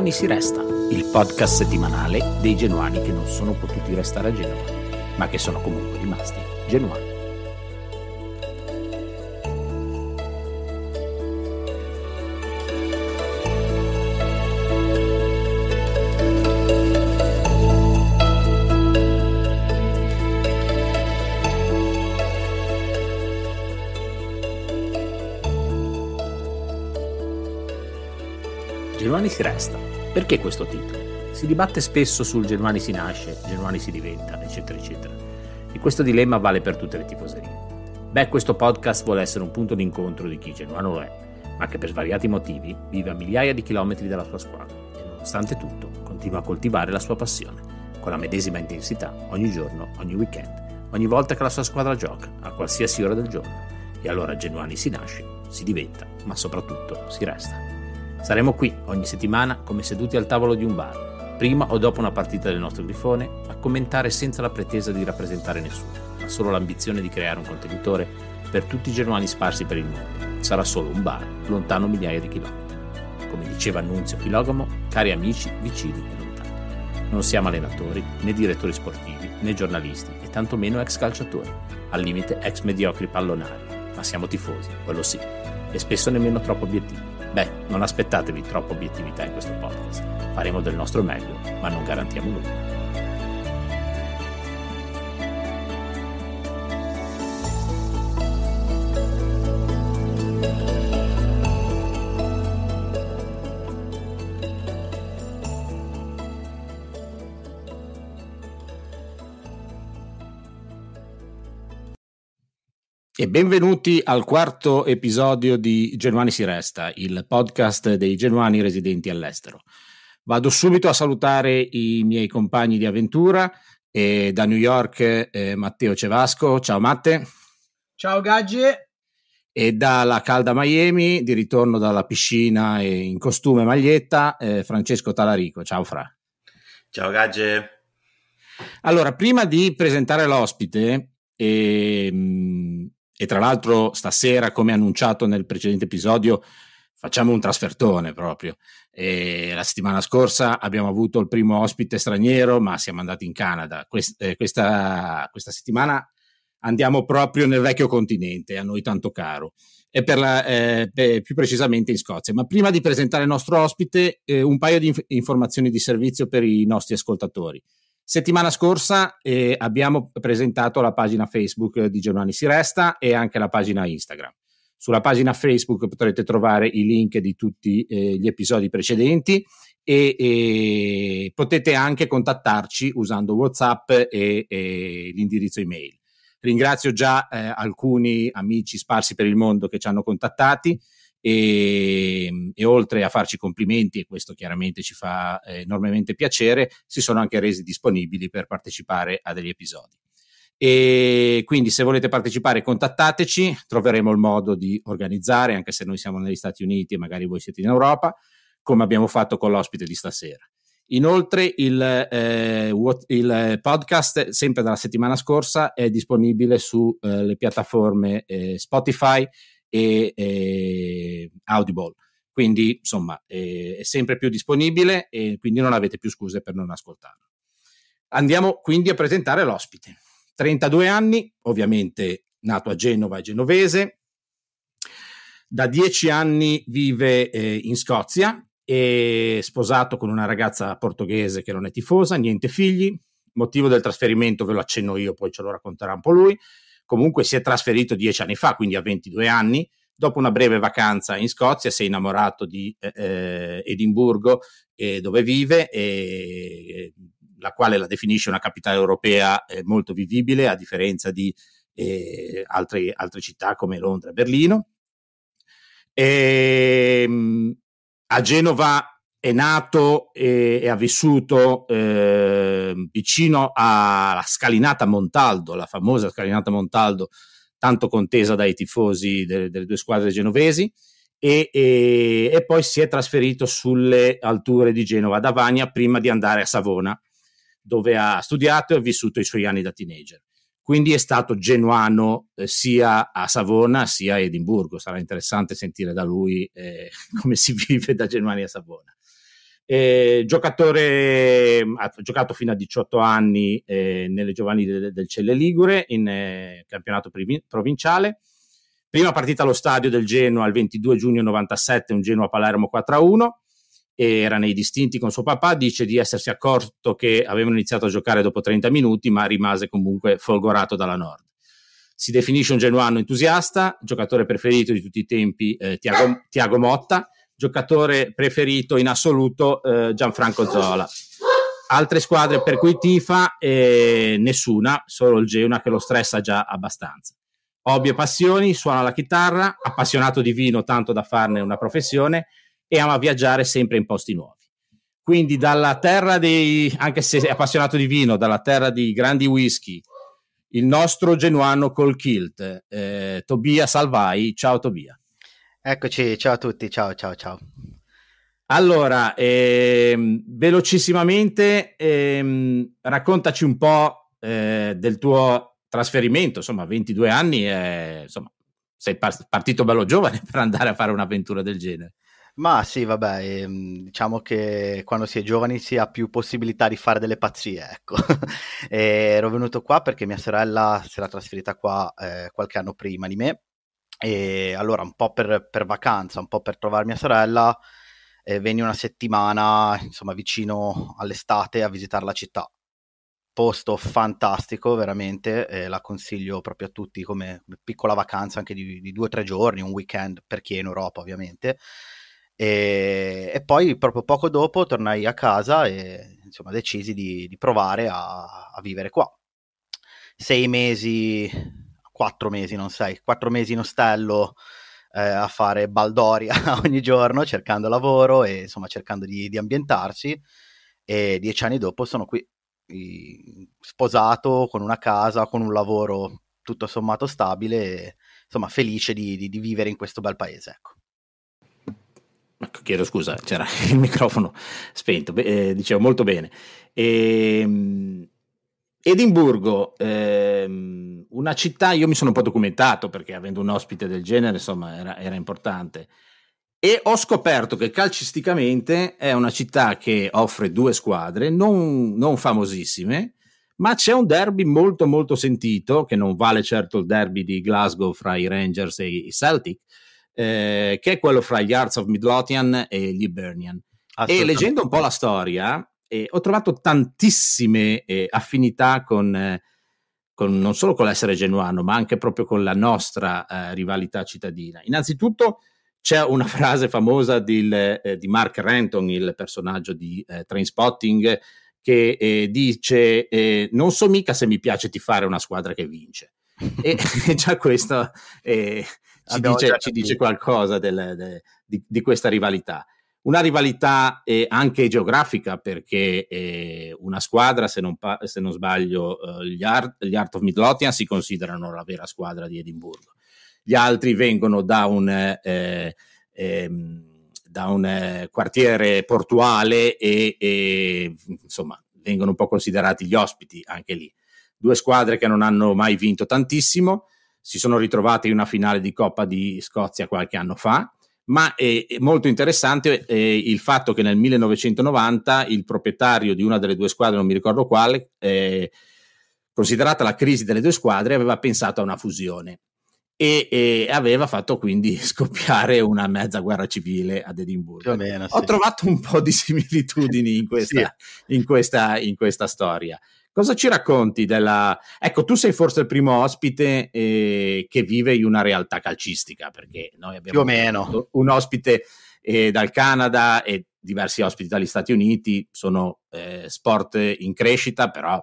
Genuani si resta, il podcast settimanale dei genuani che non sono potuti restare a Genova, ma che sono comunque rimasti genuani. Perché questo titolo? Si dibatte spesso sul Germani si nasce, Germani si diventa, eccetera, eccetera. E questo dilemma vale per tutte le tifoserie. Beh, questo podcast vuole essere un punto d'incontro di chi genuano lo è, ma che per svariati motivi vive a migliaia di chilometri dalla sua squadra e nonostante tutto continua a coltivare la sua passione, con la medesima intensità, ogni giorno, ogni weekend, ogni volta che la sua squadra gioca, a qualsiasi ora del giorno. E allora genuani si nasce, si diventa, ma soprattutto si resta. Saremo qui ogni settimana come seduti al tavolo di un bar, prima o dopo una partita del nostro grifone, a commentare senza la pretesa di rappresentare nessuno, ma solo l'ambizione di creare un contenitore per tutti i germani sparsi per il mondo. Sarà solo un bar, lontano migliaia di chilometri. Come diceva Annunzio Filogamo, cari amici, vicini e lontani. Non siamo allenatori, né direttori sportivi, né giornalisti, e tantomeno ex calciatori, al limite ex mediocri pallonari, ma siamo tifosi, quello sì, e spesso nemmeno troppo obiettivi Beh, non aspettatevi troppa obiettività in questo podcast. Faremo del nostro meglio, ma non garantiamo nulla. benvenuti al quarto episodio di Genuani si resta, il podcast dei genuani residenti all'estero. Vado subito a salutare i miei compagni di avventura eh, da New York eh, Matteo Cevasco, ciao Matte. Ciao Gagge. E dalla calda Miami, di ritorno dalla piscina e in costume e maglietta, eh, Francesco Talarico. Ciao Fra. Ciao Gagge. Allora, prima di presentare l'ospite, e, ehm, mh, e tra l'altro stasera, come annunciato nel precedente episodio, facciamo un trasfertone proprio. E la settimana scorsa abbiamo avuto il primo ospite straniero, ma siamo andati in Canada. Quest- eh, questa, questa, settimana andiamo proprio nel vecchio continente, a noi tanto caro, e la, eh, beh, più precisamente in Scozia. Ma prima di presentare il nostro ospite, eh, un paio di inf- informazioni di servizio per i nostri ascoltatori. Settimana scorsa eh, abbiamo presentato la pagina Facebook di Giovanni Resta e anche la pagina Instagram. Sulla pagina Facebook potrete trovare i link di tutti eh, gli episodi precedenti e, e, potete anche contattarci usando WhatsApp e, e l'indirizzo email. Ringrazio già eh, alcuni amici sparsi per il mondo che ci hanno contattati e, ehm, e, oltre a farci complimenti, e questo chiaramente ci fa eh, enormemente piacere, si sono anche resi disponibili per partecipare a degli episodi. E quindi se volete partecipare contattateci, troveremo il modo di organizzare, anche se noi siamo negli Stati Uniti e magari voi siete in Europa, come abbiamo fatto con l'ospite di stasera. Inoltre il, eh, what, il, podcast, sempre dalla settimana scorsa, è disponibile sulle eh, piattaforme eh, Spotify e, e eh, Audible. Quindi, insomma, è, eh, è sempre più disponibile e quindi non avete più scuse per non ascoltarlo. Andiamo quindi a presentare l'ospite. 32 anni, ovviamente nato a Genova e genovese. Da 10 anni vive eh, in Scozia, è sposato con una ragazza portoghese che non è tifosa, niente figli. Motivo del trasferimento ve lo accenno io, poi ce lo racconterà un po' lui comunque si è trasferito dieci anni fa, quindi a 22 anni, dopo una breve vacanza in Scozia, si è innamorato di eh, eh Edimburgo, eh, dove vive, eh, la quale la definisce una capitale europea eh, molto vivibile, a differenza di eh, altre, altre, città come Londra e Berlino. Ehm, a Genova è nato e, e ha vissuto eh, vicino alla scalinata Montaldo, la famosa scalinata Montaldo, tanto contesa dai tifosi delle, delle due squadre genovesi, e, e, e, poi si è trasferito sulle alture di Genova, ad Avagna, prima di andare a Savona, dove ha studiato e ha vissuto i suoi anni da teenager. Quindi è stato genuano eh, sia a Savona sia a Edimburgo. Sarà interessante sentire da lui eh, come si vive da Germania a Savona. Eh, giocatore, ehm, ha giocato fino a 18 anni eh, nelle giovanili del, del Celle Ligure in eh, campionato privi- provinciale. Prima partita allo stadio del Genoa il 22 giugno 97, un Genoa Palermo 4-1. Era nei distinti con suo papà, dice di essersi accorto che avevano iniziato a giocare dopo 30 minuti, ma rimase comunque folgorato dalla Nord. Si definisce un genuano entusiasta, giocatore preferito di tutti i tempi eh, Tiago, Tiago Motta, giocatore preferito in assoluto eh, Gianfranco Zola. Altre squadre per cui tifa, eh, nessuna, solo il Geuna che lo stressa già abbastanza. Hobby e passioni, suona la chitarra, appassionato di vino tanto da farne una professione e ama viaggiare sempre in posti nuovi. Quindi dalla terra dei, anche se è appassionato di vino, dalla terra di grandi whisky, il nostro genuano col kilt, eh, Tobia Salvai, ciao Tobia. Eccoci, ciao a tutti, ciao ciao ciao. Allora, ehm, velocissimamente, ehm, raccontaci un po' eh, del tuo trasferimento, insomma, 22 anni, eh, insomma, sei partito bello giovane per andare a fare un'avventura del genere. Ma sì, vabbè, ehm, diciamo che quando si è giovani si ha più possibilità di fare delle pazzie, ecco. ero venuto qua perché mia sorella si era trasferita qua eh, qualche anno prima di me e allora un po' per, per vacanza, un po' per trovare mia sorella, eh, venni una settimana, insomma, vicino all'estate a visitare la città. Posto fantastico, veramente, eh, la consiglio proprio a tutti come, come piccola vacanza anche di, di due o tre giorni, un weekend per chi è in Europa ovviamente. E, e, poi proprio poco dopo tornai a casa e insomma decisi di, di provare a, a vivere qua. Sei mesi quattro mesi, non sei, quattro mesi in ostello eh, a fare baldoria ogni giorno, cercando lavoro e insomma cercando di, di ambientarsi. E dieci anni dopo sono qui sposato, con una casa, con un lavoro tutto sommato stabile, e, insomma felice di, di, di, vivere in questo bel paese. Ecco. ecco chiedo scusa, c'era il microfono spento, Beh, eh, dicevo molto bene. E, ehm, Edimburgo, ehm, una città, io mi sono un po' documentato perché avendo un ospite del genere, insomma, era, era importante. E ho scoperto che calcisticamente è una città che offre due squadre non, non famosissime, ma c'è un derby molto molto sentito, che non vale certo il derby di Glasgow fra i Rangers e i Celtic, eh, che è quello fra gli Arts of Midlothian e gli Hibernian. E leggendo un po' la storia, eh, ho trovato tantissime eh, affinità con, con, non solo con l'essere genuano, ma anche proprio con la nostra eh, rivalità cittadina. Innanzitutto c'è una frase famosa di, eh, di Mark Renton, il personaggio di eh, Trainspotting, che dice non so mica se mi piace ti fare una squadra che vince. e già questo ci dice, ci, dice, qualcosa del, de, di, di questa rivalità. Una rivalità eh, anche geografica, perché eh, una squadra, se non, pa- se non sbaglio, eh, gli, Art, gli Art of Midlothian si considerano la vera squadra di Edimburgo. Gli altri vengono da un, eh, ehm, da un eh, quartiere portuale e, e insomma vengono un po' considerati gli ospiti anche lì. Due squadre che non hanno mai vinto tantissimo, si sono ritrovate in una finale di Coppa di Scozia qualche anno fa ma è, molto interessante eh, il fatto che nel 1990 il proprietario di una delle due squadre, non mi ricordo quale, eh, considerata la crisi delle due squadre, aveva pensato a una fusione e, e aveva fatto quindi scoppiare una mezza guerra civile ad Edimburgo. Meno, sì. Ho trovato un po' di similitudini in questa, sì. in questa, in questa storia. Cosa ci racconti della... Ecco, tu sei forse il primo ospite eh, che vive in una realtà calcistica, perché noi abbiamo più o meno un ospite eh, dal Canada e diversi ospiti dagli Stati Uniti, sono eh, sport in crescita, però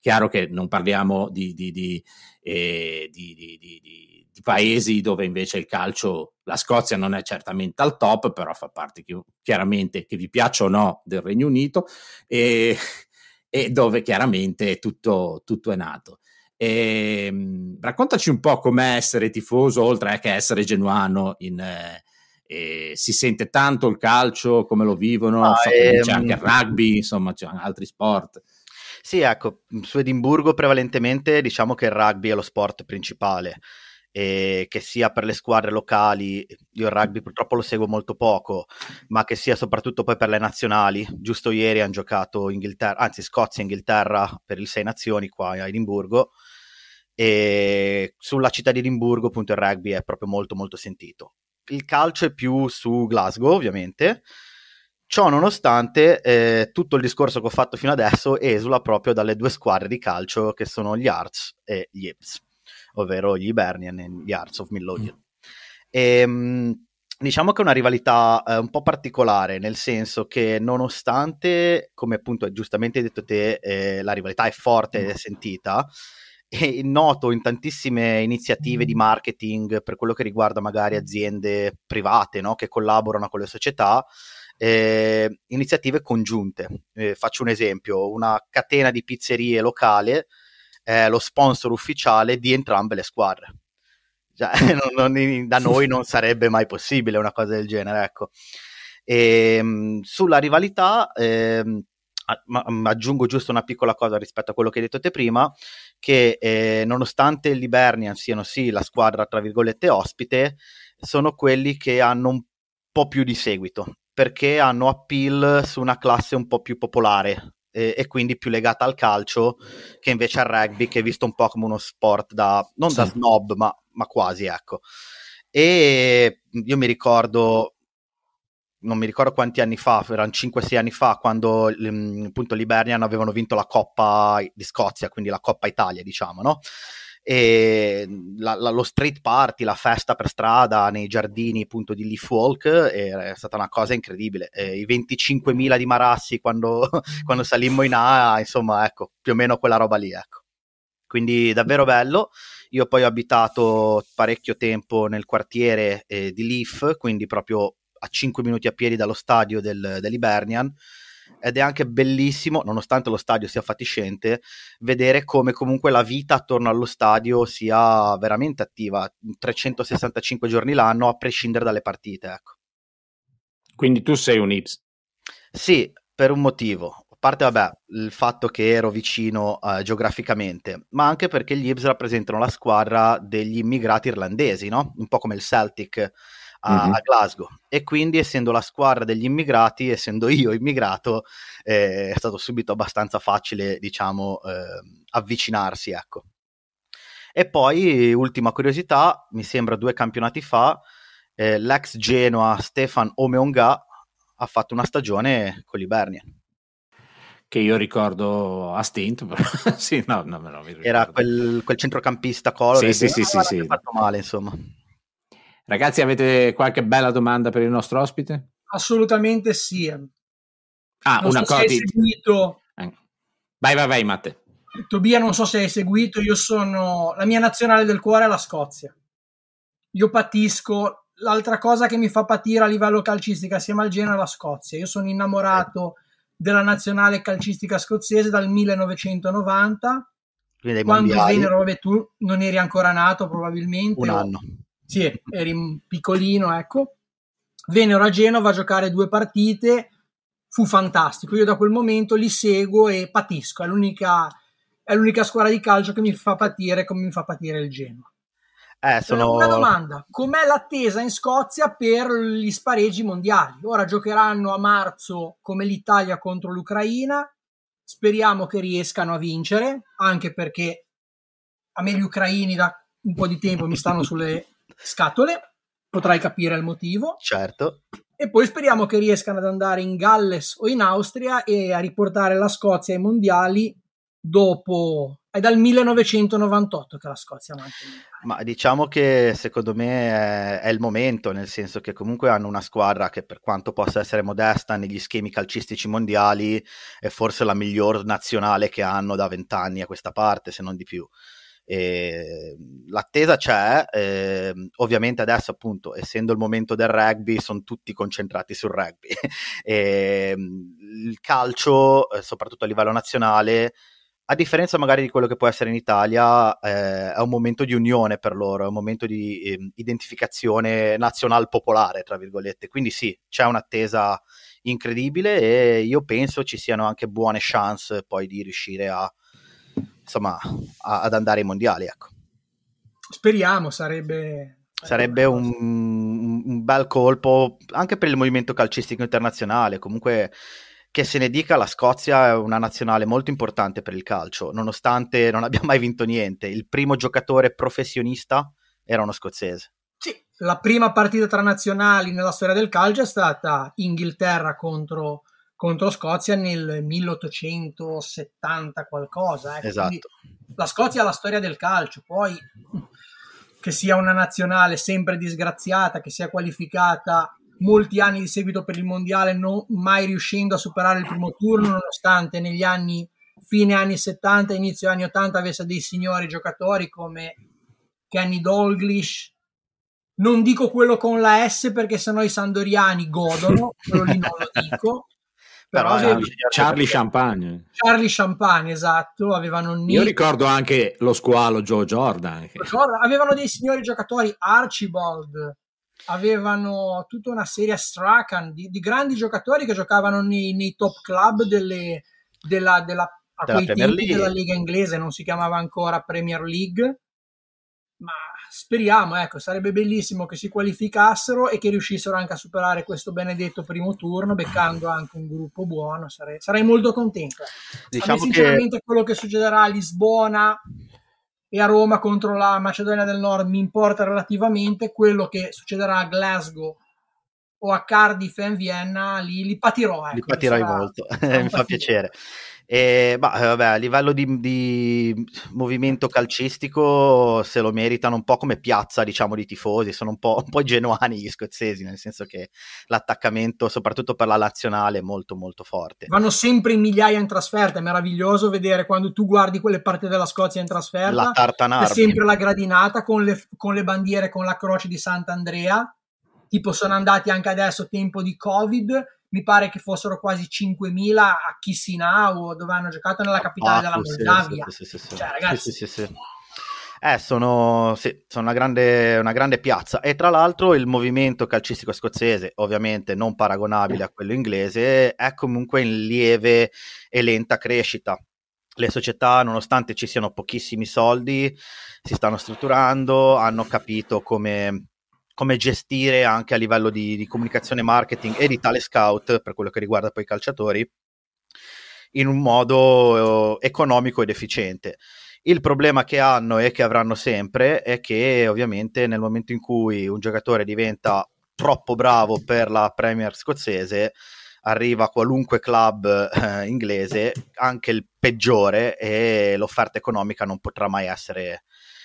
chiaro che non parliamo di, di, di, eh, di paesi dove invece il calcio, la Scozia non è certamente al top, però fa parte chiaramente che vi piaccia o no del Regno Unito. E e dove chiaramente tutto, tutto è nato. E, ehm, raccontaci un po' com'è essere tifoso, oltre che essere genuano. In, eh, eh, si sente tanto il calcio, come lo vivono, ah, so ehm... c'è anche il ehm, rugby, insomma, c'è altri sport. Sì, ecco, su Edimburgo prevalentemente diciamo che il rugby è lo sport principale eh, che sia per le squadre locali, io il rugby purtroppo lo seguo molto poco, ma che sia soprattutto poi per le nazionali. Giusto ieri hanno giocato Inghilterra, anzi Scozia e Inghilterra per il Sei Nazioni qua a Edimburgo e sulla città di Edimburgo appunto il rugby è proprio molto molto sentito. Il calcio è più su Glasgow ovviamente, Ciò nonostante, eh, tutto il discorso che ho fatto fino adesso esula proprio dalle due squadre di calcio che sono gli Arts e gli Eps ovvero gli Hibernian e gli Arts of Millennium. Mm. Ehm, diciamo che è una rivalità eh, un po' particolare, nel senso che nonostante, come appunto giustamente hai detto te, eh, la rivalità è forte mm. ed è sentita, è noto in tantissime iniziative di mm. marketing per quello che riguarda magari mm. aziende private no? che collaborano con le società, eh, iniziative congiunte. Eh, faccio un esempio, una catena di pizzerie locale è lo sponsor ufficiale di entrambe le squadre. Cioè, Già, non, non, da noi non sarebbe mai possibile una cosa del genere, ecco. E, ehm, sulla rivalità, eh, aggiungo giusto una piccola cosa rispetto a quello che hai detto te prima, che eh, nonostante gli Bernian siano sì la squadra tra virgolette ospite, sono quelli che hanno un po' più di seguito perché hanno appeal su una classe un po' più popolare e, e, quindi più legata al calcio che invece al rugby, che è visto un po' come uno sport da, non sì. da snob, ma, ma quasi, ecco. E mhmm, io mi ricordo non mi ricordo quanti anni fa, erano 5-6 anni fa, quando mhmm, appunto gli l'Iberian avevano vinto la Coppa di Scozia, quindi la Coppa Italia, diciamo, no? e la, la, lo street party, la festa per strada nei giardini appunto di Leaf Walk è, eh, è stata una cosa incredibile. E eh, I 25.000 di Marassi quando, quando salimmo in A, insomma, ecco, più o meno quella roba lì, ecco. Quindi davvero bello. Io poi ho abitato parecchio tempo nel quartiere eh, di Leaf, quindi proprio a 5 minuti a piedi dallo stadio del, dell'Ibernian ed è anche bellissimo, nonostante lo stadio sia fatiscente, vedere come comunque la vita attorno allo stadio sia veramente attiva 365 giorni l'anno, a prescindere dalle partite. Ecco. Quindi tu sei un Ibs? Sì, per un motivo. A parte vabbè, il fatto che ero vicino eh, geograficamente, ma anche perché gli Ibs rappresentano la squadra degli immigrati irlandesi, no? Un po' come il Celtic a, mm-hmm. a, Glasgow e quindi essendo la squadra degli immigrati, essendo io immigrato, eh, è stato subito abbastanza facile diciamo eh, avvicinarsi. Ecco. E poi, ultima curiosità, mi sembra due campionati fa, eh, l'ex Genoa Stefan Omeonga ha fatto una stagione con l'Ibernia che io ricordo a stint, sì, no, no, no, lo ricordo. Era quel, quel centrocampista colore. Sì, sì, sì, sì, sì. fatto male, insomma. Ragazzi, avete qualche bella domanda per il nostro ospite? Assolutamente sì. Ah, non una so cosa. Hai seguito... Eh. Vai, vai, vai, Matte. Tobia, non so se hai seguito, io sono... La mia nazionale del cuore è la Scozia. Io patisco... L'altra cosa che mi fa patire a livello calcistica, assieme al Genoa che alla Scozia. Io sono innamorato della nazionale calcistica scozzese dal 1990. Quando vennero, vabbè, tu non eri ancora nato probabilmente. Un anno. Sì, eri piccolino, ecco. Vennero a Genova a giocare due partite, fu fantastico. Io da quel momento li seguo e patisco. È l'unica, è l'unica squadra di calcio che mi fa patire come mi fa patire il Genova. Eh, sono... Una domanda, com'è l'attesa in Scozia per gli spareggi mondiali? Ora giocheranno a marzo come l'Italia contro l'Ucraina, speriamo che riescano a vincere, anche perché a me gli ucraini da un po' di tempo mi stanno sulle, scatole, potrai capire il motivo. Certo. E poi speriamo che riescano ad andare in Galles o in Austria e a riportare la Scozia ai mondiali dopo è dal 1998 che la Scozia manca. Ma diciamo che secondo me è, è, il momento, nel senso che comunque hanno una squadra che per quanto possa essere modesta negli schemi calcistici mondiali è forse la miglior nazionale che hanno da vent'anni a questa parte, se non di più. E ehm, l'attesa c'è, eh, ovviamente adesso appunto essendo il momento del rugby sono tutti concentrati sul rugby. e, ehm, il calcio, eh, soprattutto a livello nazionale, a differenza magari di quello che può essere in Italia, eh, è un momento di unione per loro, è un momento di eh, identificazione nazional-popolare, tra virgolette. Quindi sì, c'è un'attesa incredibile e io penso ci siano anche buone chance poi di riuscire a insomma, a, ad andare ai mondiali. Ecco. Speriamo, sarebbe... Sarebbe ecco, un, un bel colpo anche per il movimento calcistico internazionale, comunque che se ne dica, la Scozia è una nazionale molto importante per il calcio, nonostante non abbia mai vinto niente. Il primo giocatore professionista era uno scozzese. Sì, la prima partita tra nazionali nella storia del calcio è stata Inghilterra contro contro Scozia nel 1870 qualcosa. Eh. Esatto. La Scozia ha la storia del calcio, poi che sia una nazionale sempre disgraziata, che sia qualificata molti anni di seguito per il mondiale, non mai riuscendo a superare il primo turno, nonostante negli anni fine anni 70, inizio anni 80 avesse dei signori giocatori come Kenny Dolglish. Non dico quello con la S perché sennò i sandoriani godono, quello lì non lo dico. Però, Però Charlie Champagne. Charlie Champagne, esatto. Avevano Nick. Io ricordo anche lo squalo Joe Jordan. Che... Avevano dei signori giocatori Archibald, avevano tutta una serie Strachan di, di, grandi giocatori che giocavano nei, nei top club delle, della, della, della, della Liga inglese, non si chiamava ancora Premier League. Ma Speriamo, ecco, sarebbe bellissimo che si qualificassero e che riuscissero anche a superare questo benedetto primo turno, beccando anche un gruppo buono, sarei, sarei molto contento. Diciamo me, sinceramente che... quello che succederà a Lisbona e a Roma contro la Macedonia del Nord mi importa relativamente, quello che succederà a Glasgow o a Cardiff e in Vienna li, li patirò. Ecco, li patirò sarà... molto, mi fa piacere. Partire. E, bah, eh, vabbè, a livello di, di, movimento calcistico se lo meritano un po' come piazza diciamo, di tifosi, sono un po', un po genuani gli scozzesi, nel senso che l'attaccamento soprattutto per la nazionale è molto molto forte. Vanno sempre in migliaia in trasferta, è meraviglioso vedere quando tu guardi quelle parti della Scozia in trasferta, la tartanarmi. è sempre la gradinata con le, con le bandiere, con la croce di Sant'Andrea, tipo sono andati anche adesso tempo di Covid mi pare che fossero quasi 5.000 a Chisinau, dove hanno giocato nella capitale ah, della Moldavia. Sì, sì, sì, cioè, ragazzi... Eh, sono, sì, sono una, grande, una, grande, piazza e tra l'altro il movimento calcistico scozzese, ovviamente non paragonabile a quello inglese, è comunque in lieve e lenta crescita. Le società, nonostante ci siano pochissimi soldi, si stanno strutturando, hanno capito come come gestire anche a livello di, di comunicazione marketing e di tale scout per quello che riguarda poi i calciatori in un modo eh, economico ed efficiente. Il problema che hanno e che avranno sempre è che ovviamente nel momento in cui un giocatore diventa troppo bravo per la Premier scozzese, arriva qualunque club eh, inglese, anche il peggiore, e l'offerta economica non potrà mai essere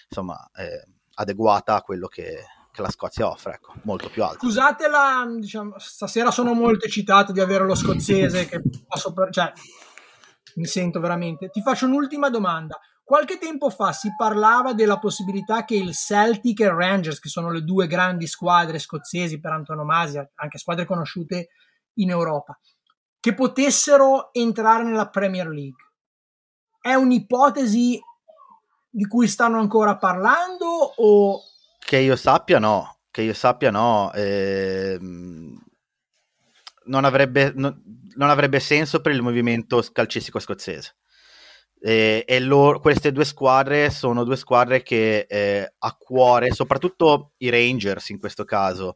insomma, eh, adeguata a quello che, che la Scozia offre, ecco, molto più alto. Scusatela, diciamo, stasera sono molto eccitato di avere lo scozzese che posso, cioè, mi sento veramente. Ti faccio un'ultima domanda. Qualche tempo fa si parlava della possibilità che il Celtic e il Rangers, che sono le due grandi squadre scozzesi per antonomasia, anche squadre conosciute in Europa, che potessero entrare nella Premier League. È un'ipotesi di cui stanno ancora parlando o che io sappia no, che io sappia no, eh, non, avrebbe, no, non avrebbe senso per il movimento calcistico scozzese. Eh, e loro, queste due squadre sono due squadre che eh, a cuore, soprattutto i Rangers in questo caso,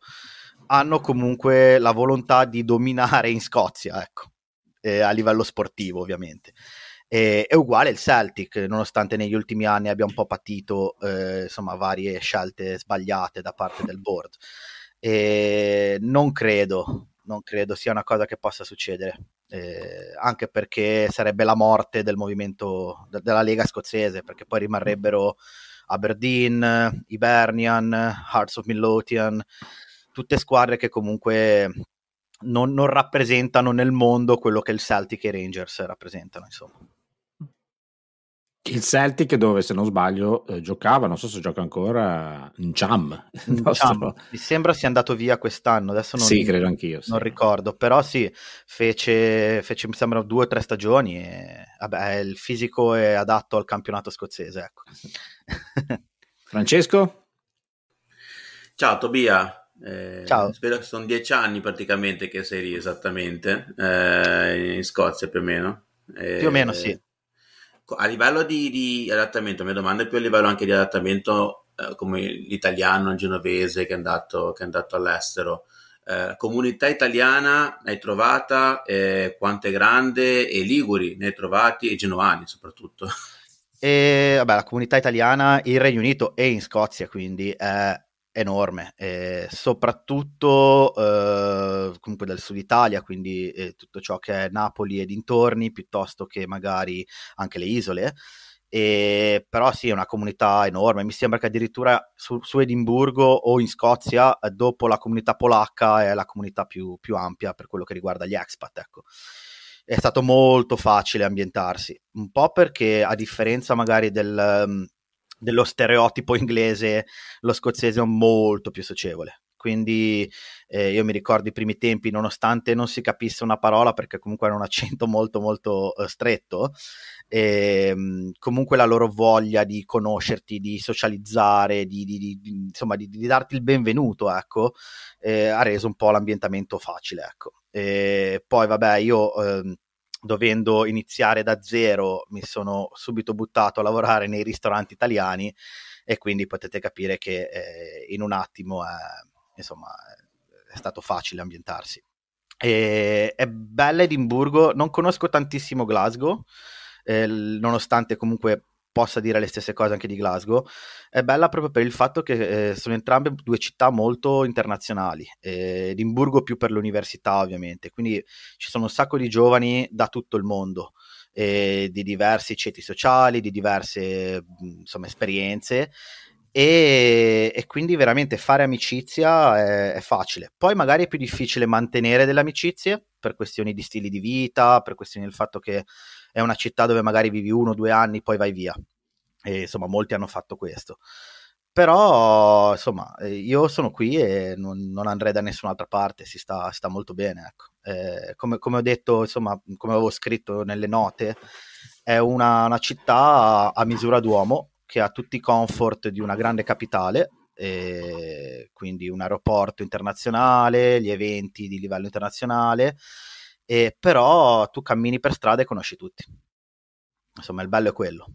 hanno comunque la volontà di dominare in Scozia, ecco, eh, a livello sportivo ovviamente. E, eh, è uguale il Celtic, nonostante negli ultimi anni abbia un po' patito eh, insomma, varie scelte sbagliate da parte del board. E non credo, non credo sia una cosa che possa succedere, eh, anche perché sarebbe la morte del movimento de- della Lega scozzese, perché poi rimarrebbero Aberdeen, Hibernian, Hearts of Midlothian, tutte squadre che comunque non, non, rappresentano nel mondo quello che il Celtic e i Rangers rappresentano, insomma. Il Celtic dove, se non sbaglio, eh, giocava, non so se gioca ancora, in Nostro... Mi sembra sia andato via quest'anno, adesso non, sì, credo anch'io, sì. non ricordo, però sì, fece, fece mi sembra due o tre stagioni e vabbè, il fisico è adatto al campionato scozzese. Ecco. Francesco? Ciao Tobia, eh, Ciao. Spero che sono dieci anni praticamente che sei lì esattamente, eh, in Scozia più o meno. Eh, più o meno eh, sì a livello di, di, adattamento, la mia domanda è più a livello anche di adattamento eh, come l'italiano, il genovese che è andato, che è andato all'estero. Eh, comunità italiana hai trovata, eh, quanto è grande, e Liguri ne hai trovati, e genovani soprattutto. E, vabbè, la comunità italiana in Regno Unito e in Scozia, quindi è eh, enorme, eh, soprattutto eh, comunque del sud Italia, quindi eh, tutto ciò che è Napoli e dintorni, piuttosto che magari anche le isole. E, però sì, è una comunità enorme. Mi sembra che addirittura su, su Edimburgo o in Scozia, eh, dopo la comunità polacca, è la comunità più, più ampia per quello che riguarda gli expat. Ecco è stato molto facile ambientarsi, un po' perché a differenza magari del, mm, dello stereotipo inglese, lo scozzese è molto più socievole. Quindi eh, io mi ricordo i primi tempi, nonostante non si capisse una parola, perché comunque era un accento molto molto eh, stretto, e, ehm, comunque la loro voglia di conoscerti, di socializzare, di, di, di, di insomma, di, darti il benvenuto, ecco, eh, ha reso un po' l'ambientamento facile, ecco. Eh, poi vabbè, io ehm, dovendo iniziare da zero, mi sono subito buttato a lavorare nei ristoranti italiani e quindi potete capire che eh, in un attimo eh, insomma, è stato facile ambientarsi. E, è bella Edimburgo, non conosco tantissimo Glasgow, eh, nonostante comunque possa dire le stesse cose anche di Glasgow, è bella proprio per il fatto che eh, sono entrambe due città molto internazionali, eh, Edimburgo più per l'università ovviamente, quindi ci sono un sacco di giovani da tutto il mondo, eh, di diversi ceti sociali, di diverse insomma, esperienze e, e, quindi veramente fare amicizia è, è, facile. Poi magari è più difficile mantenere delle amicizie per questioni di stili di vita, per questioni del fatto che è una città dove magari vivi uno o due anni, poi vai via. E, insomma, molti hanno fatto questo. Però, insomma, eh, io sono qui e non, non andrei da nessun'altra parte, si sta, si sta molto bene. Ecco. Eh, come, come, ho detto, insomma, come avevo scritto nelle note, è una, una città a misura d'uomo, che ha tutti i comfort di una grande capitale, quindi un aeroporto internazionale, gli eventi di livello internazionale, e però tu cammini per strada e conosci tutti. Insomma, il bello è quello.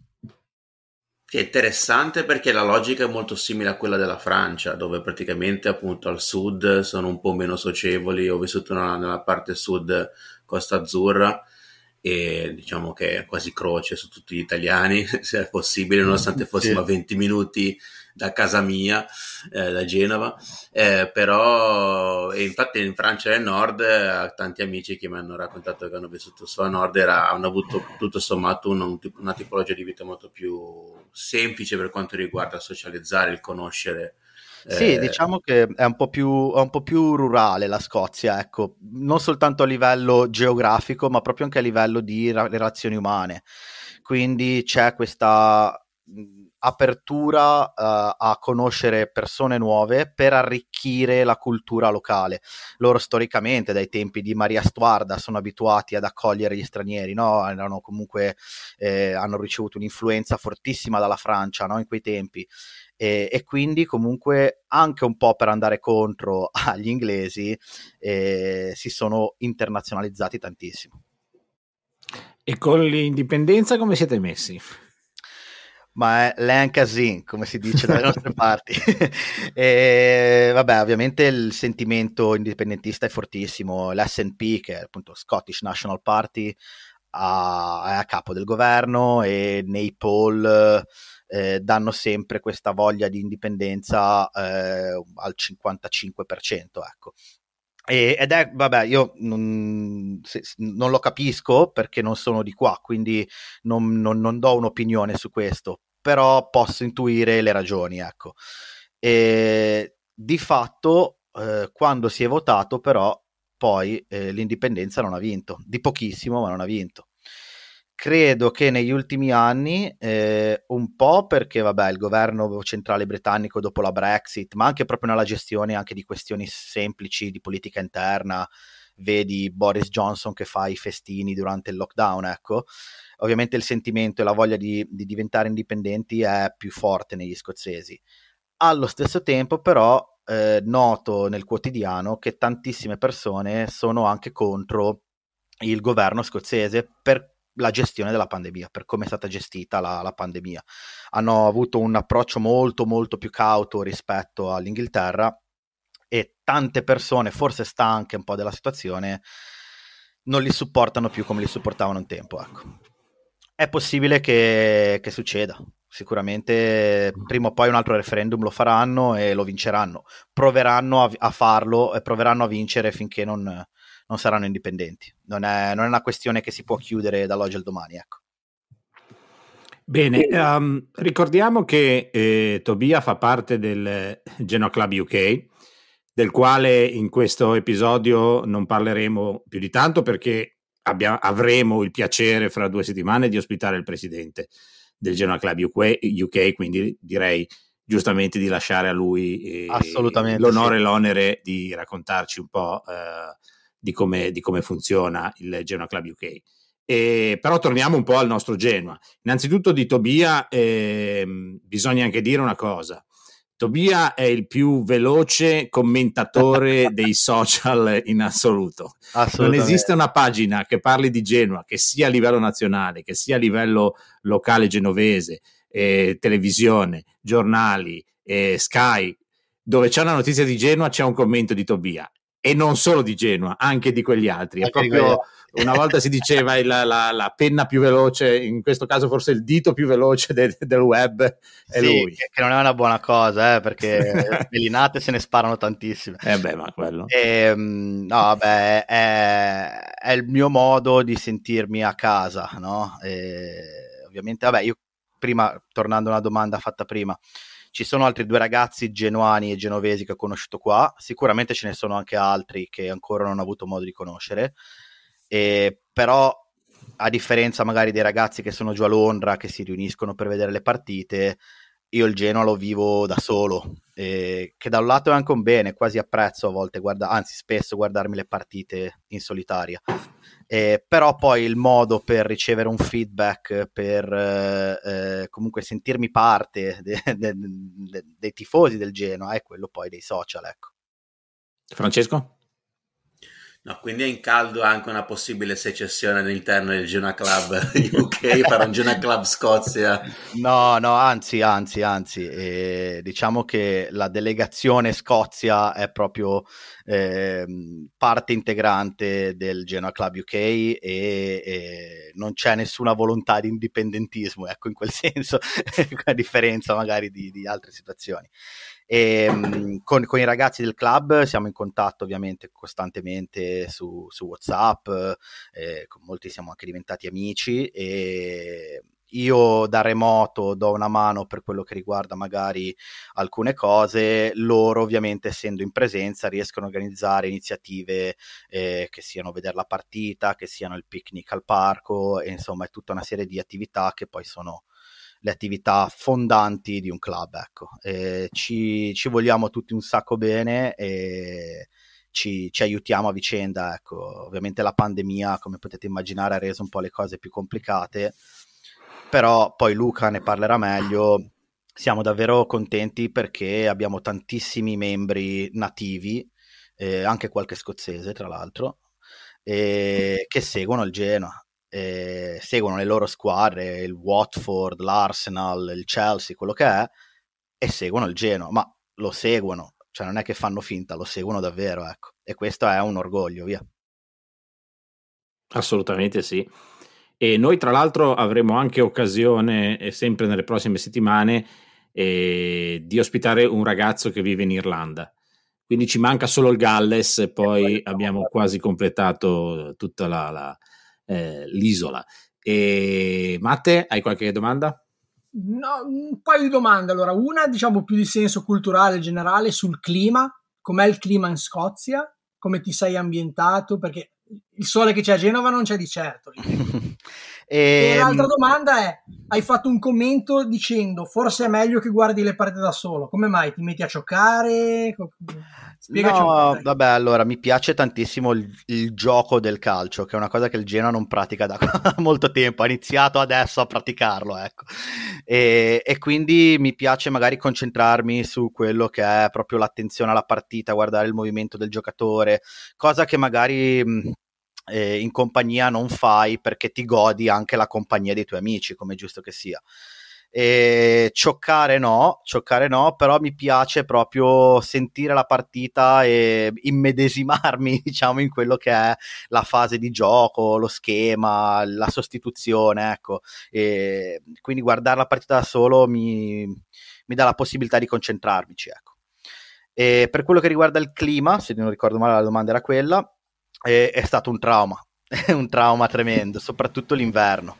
Che è interessante perché la logica è molto simile a quella della Francia, dove praticamente appunto al sud sono un po' meno socievoli. Ho vissuto nella, nella parte sud Costa Azzurra e diciamo che è quasi croce su tutti gli italiani, se è possibile, nonostante fossimo sì. a 20 minuti da casa mia, eh, da Genova, eh, però infatti in Francia del Nord eh, tanti amici che mi hanno raccontato che hanno vissuto solo a Nord era, hanno avuto tutto sommato un, una tipologia di vita molto più semplice per quanto riguarda socializzare, il conoscere. Eh. Sì, diciamo che è un, po più, è un, po più, rurale la Scozia, ecco, non soltanto a livello geografico, ma proprio anche a livello di ra- relazioni umane. Quindi c'è questa apertura uh, a conoscere persone nuove per arricchire la cultura locale. Loro storicamente, dai tempi di Maria Stuarda, sono abituati ad accogliere gli stranieri, no? Erano comunque, eh, hanno ricevuto un'influenza fortissima dalla Francia no? in quei tempi. E, e, quindi comunque anche un po' per andare contro agli inglesi eh, si sono internazionalizzati tantissimo. E con l'indipendenza come siete messi? ma è l'en casin, come si dice dalle nostre parti. e, vabbè, ovviamente il sentimento indipendentista è fortissimo. L'SNP, che è appunto Scottish National Party, a, è a capo del governo e nei poll eh, danno sempre questa voglia di indipendenza eh, al 55%. Ecco ed è, vabbè, io non, se, non, lo capisco perché non sono di qua, quindi non, non, non, do un'opinione su questo, però posso intuire le ragioni, ecco. E, di fatto, eh, quando si è votato, però, poi eh, l'indipendenza non ha vinto, di pochissimo, ma non ha vinto credo che negli ultimi anni, eh, un po' perché vabbè, il governo centrale britannico dopo la Brexit, ma anche proprio nella gestione anche di questioni semplici di politica interna, vedi Boris Johnson che fa i festini durante il lockdown, ecco, ovviamente il sentimento e la voglia di, di diventare indipendenti è più forte negli scozzesi. Allo stesso tempo però eh, noto nel quotidiano che tantissime persone sono anche contro il governo scozzese per la gestione della pandemia, per come è stata gestita la, la, pandemia. Hanno avuto un approccio molto molto più cauto rispetto all'Inghilterra e tante persone, forse stanche un po' della situazione, non li supportano più come li supportavano un tempo. Ecco. È possibile che, che succeda, sicuramente prima o poi un altro referendum lo faranno e lo vinceranno. Proveranno a, a farlo e proveranno a vincere finché non, non saranno indipendenti. Non è, non è una questione che si può chiudere dall'oggi al domani. Ecco. Bene, um, ricordiamo che eh, Tobia fa parte del Genoa Club UK, del quale in questo episodio non parleremo più di tanto perché abbia, avremo il piacere fra due settimane di ospitare il presidente del Genoa Club UK, UK quindi direi giustamente di lasciare a lui eh, l'onore e l'onere di raccontarci un po' eh, di come, di come funziona il Genoa Club UK. Eh, però torniamo un po' al nostro Genoa. Innanzitutto di Tobia eh, bisogna anche dire una cosa. Tobia è il più veloce commentatore dei social in assoluto. Non esiste una pagina che parli di Genoa, che sia a livello nazionale, che sia a livello locale genovese, eh, televisione, giornali, eh, Sky, dove c'è una notizia di Genoa c'è un commento di Tobia e non solo di Genoa, anche di quegli altri. È proprio, una volta si diceva la, la, la, penna più veloce, in questo caso forse il dito più veloce de, de, del web è sì, lui. Che non è una buona cosa, eh, perché smelinate se ne sparano tantissime. Eh beh, ma quello. E, ehm, no, beh, è, è, il mio modo di sentirmi a casa, no? E, ovviamente, vabbè, io prima, tornando a una domanda fatta prima, ci sono altri due ragazzi genuani e genovesi che ho conosciuto qua, sicuramente ce ne sono anche altri che ancora non ho avuto modo di conoscere, e, però a differenza magari dei ragazzi che sono giù a Londra, che si riuniscono per vedere le partite, io il Genoa lo vivo da solo, eh, che da un lato è anche un bene, quasi apprezzo a volte, guarda- anzi spesso guardarmi le partite in solitaria, eh, però poi il modo per ricevere un feedback, per eh, comunque sentirmi parte de- de- de- dei tifosi del Genoa è quello poi dei social. Ecco. Francesco? No, quindi è in caldo anche una possibile secessione all'interno del Gena Club UK per un Gena Club Scozia. No, no, anzi, anzi, anzi, eh, diciamo che la delegazione Scozia è proprio eh, parte integrante del Gena Club UK e, e, non c'è nessuna volontà di indipendentismo, ecco, in quel senso, a differenza magari di, di altre situazioni. E, ehm, con, con, i ragazzi del club siamo in contatto ovviamente costantemente su, su WhatsApp, eh, con molti siamo anche diventati amici e io da remoto do una mano per quello che riguarda magari alcune cose, loro ovviamente essendo in presenza riescono a organizzare iniziative eh, che siano vedere la partita, che siano il picnic al parco, e, insomma è tutta una serie di attività che poi sono le attività fondanti di un club. Ecco. Ci, ci, vogliamo tutti un sacco bene e ci, ci aiutiamo a vicenda. Ecco. Ovviamente la pandemia, come potete immaginare, ha reso un po' le cose più complicate, però poi Luca ne parlerà meglio. Siamo davvero contenti perché abbiamo tantissimi membri nativi, eh, anche qualche scozzese tra l'altro, che seguono il Genoa eh, seguono le loro squadre, il Watford, l'Arsenal, il Chelsea, quello che è, e seguono il Genoa, ma lo seguono, cioè non è che fanno finta, lo seguono davvero, ecco. E questo è un orgoglio, via. Assolutamente sì. E noi tra l'altro avremo anche occasione, eh, sempre nelle prossime settimane, eh, di ospitare un ragazzo che vive in Irlanda. Quindi ci manca solo il Galles, poi, poi abbiamo quasi completato tutta la, la eh, l'isola. E Matte, hai qualche domanda? No, un paio di domande. Allora, una diciamo più di senso culturale generale sul clima, com'è il clima in Scozia, come ti sei ambientato, perché il sole che c'è a Genova non c'è di certo. E... e l'altra ehm, domanda è: hai fatto un commento dicendo forse è meglio che guardi le partite da solo. Come mai ti metti a giocare? Spiegaci no, vabbè, allora mi piace tantissimo il, il, gioco del calcio, che è una cosa che il Genoa non pratica da molto tempo. Ha iniziato adesso a praticarlo, ecco. E, e quindi mi piace magari concentrarmi su quello che è proprio l'attenzione alla partita, guardare il movimento del giocatore, cosa che magari eh, in compagnia non fai perché ti godi anche la compagnia dei tuoi amici, come è giusto che sia. E cioccare no, cioccare no, però mi piace proprio sentire la partita e immedesimarmi, diciamo, in quello che è la fase di gioco, lo schema, la sostituzione, ecco. E quindi guardare la partita da solo mi, mi dà la possibilità di concentrarmi, ecco. E per quello che riguarda il clima, se non ricordo male la domanda era quella, è, è stato un trauma, un trauma tremendo, soprattutto l'inverno,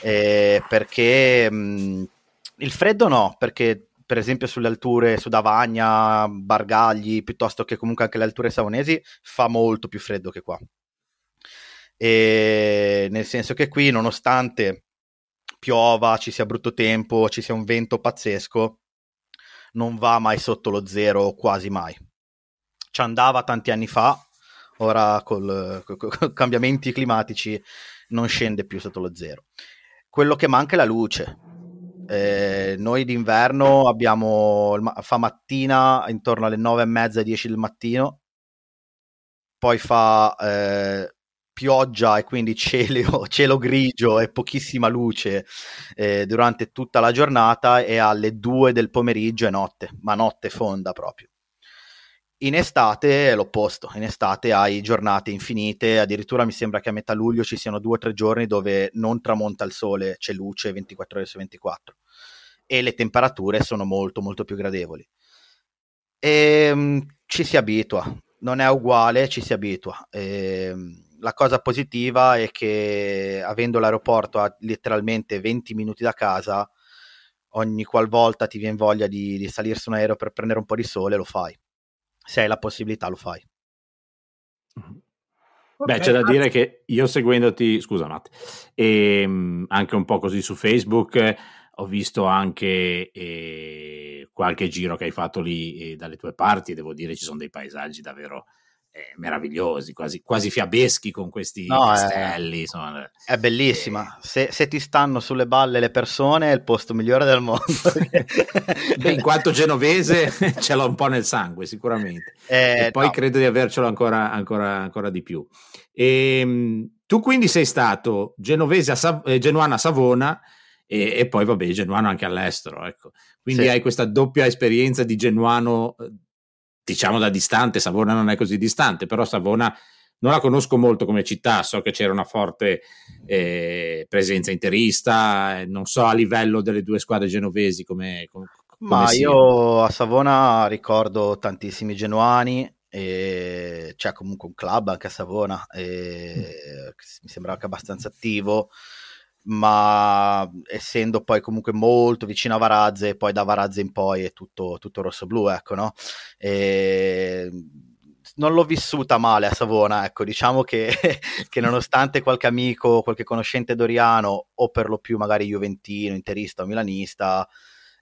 eh, perché mh, mm, il freddo no, perché per esempio sulle alture su Davagna, Bargagli, piuttosto che comunque anche le alture savonesi, fa molto più freddo che qua. E nel senso che qui, nonostante piova, ci sia brutto tempo, ci sia un vento pazzesco, non va mai sotto lo zero, quasi mai. Ci andava tanti anni fa, ora con i cambiamenti climatici non scende più sotto lo zero. Quello che manca è la luce. Eh, noi d'inverno abbiamo, fa mattina intorno alle 9 e mezza, 10 del mattino, poi fa eh, pioggia e quindi cielo, cielo, grigio e pochissima luce eh, durante tutta la giornata e alle 2 del pomeriggio è notte, ma notte fonda proprio. In estate è l'opposto, in estate hai giornate infinite, addirittura mi sembra che a metà luglio ci siano due o tre giorni dove non tramonta il sole, c'è luce 24 ore su 24 e le temperature sono molto molto più gradevoli. E, ehm, mh, ci si abitua, non è uguale, ci si abitua. E, ehm, mh, la cosa positiva è che avendo l'aeroporto a letteralmente 20 minuti da casa, ogni qualvolta ti viene voglia di, di salire su un aereo per prendere un po' di sole, lo fai se hai la possibilità lo fai. Beh, c'è da dire che io seguendoti, scusa Matt, ehm, anche un po' così su Facebook, ho visto anche eh, qualche giro che hai fatto lì eh, dalle tue parti, devo dire ci sono dei paesaggi davvero eh, meravigliosi, quasi, quasi, fiabeschi con questi no, eh, castelli. È, insomma, è bellissima. E... Eh. Se, se, ti stanno sulle balle le persone, è il posto migliore del mondo. Beh, in quanto genovese ce l'ho un po' nel sangue, sicuramente. Eh, e poi no. credo di avercelo ancora, ancora, ancora di più. E, ehm, tu quindi sei stato genovese a Sa- eh, genuana a Savona. E, e, poi vabbè genuano anche all'estero ecco. quindi sì. hai questa doppia esperienza di genuano diciamo da distante, Savona non è così distante, però Savona non la conosco molto come città, so che c'era una forte eh, presenza interista, eh, non so a livello delle due squadre genovesi come... come, come Ma sia. io a Savona ricordo tantissimi genuani, c'è comunque un club anche a Savona, e, mm. mi sembrava anche abbastanza attivo ma essendo poi comunque molto vicino a Varazze, poi da Varazze in poi è tutto, tutto rosso-blu, ecco, no? E non l'ho vissuta male a Savona, ecco, diciamo che, che, nonostante qualche amico, qualche conoscente doriano o per lo più magari juventino, interista o milanista,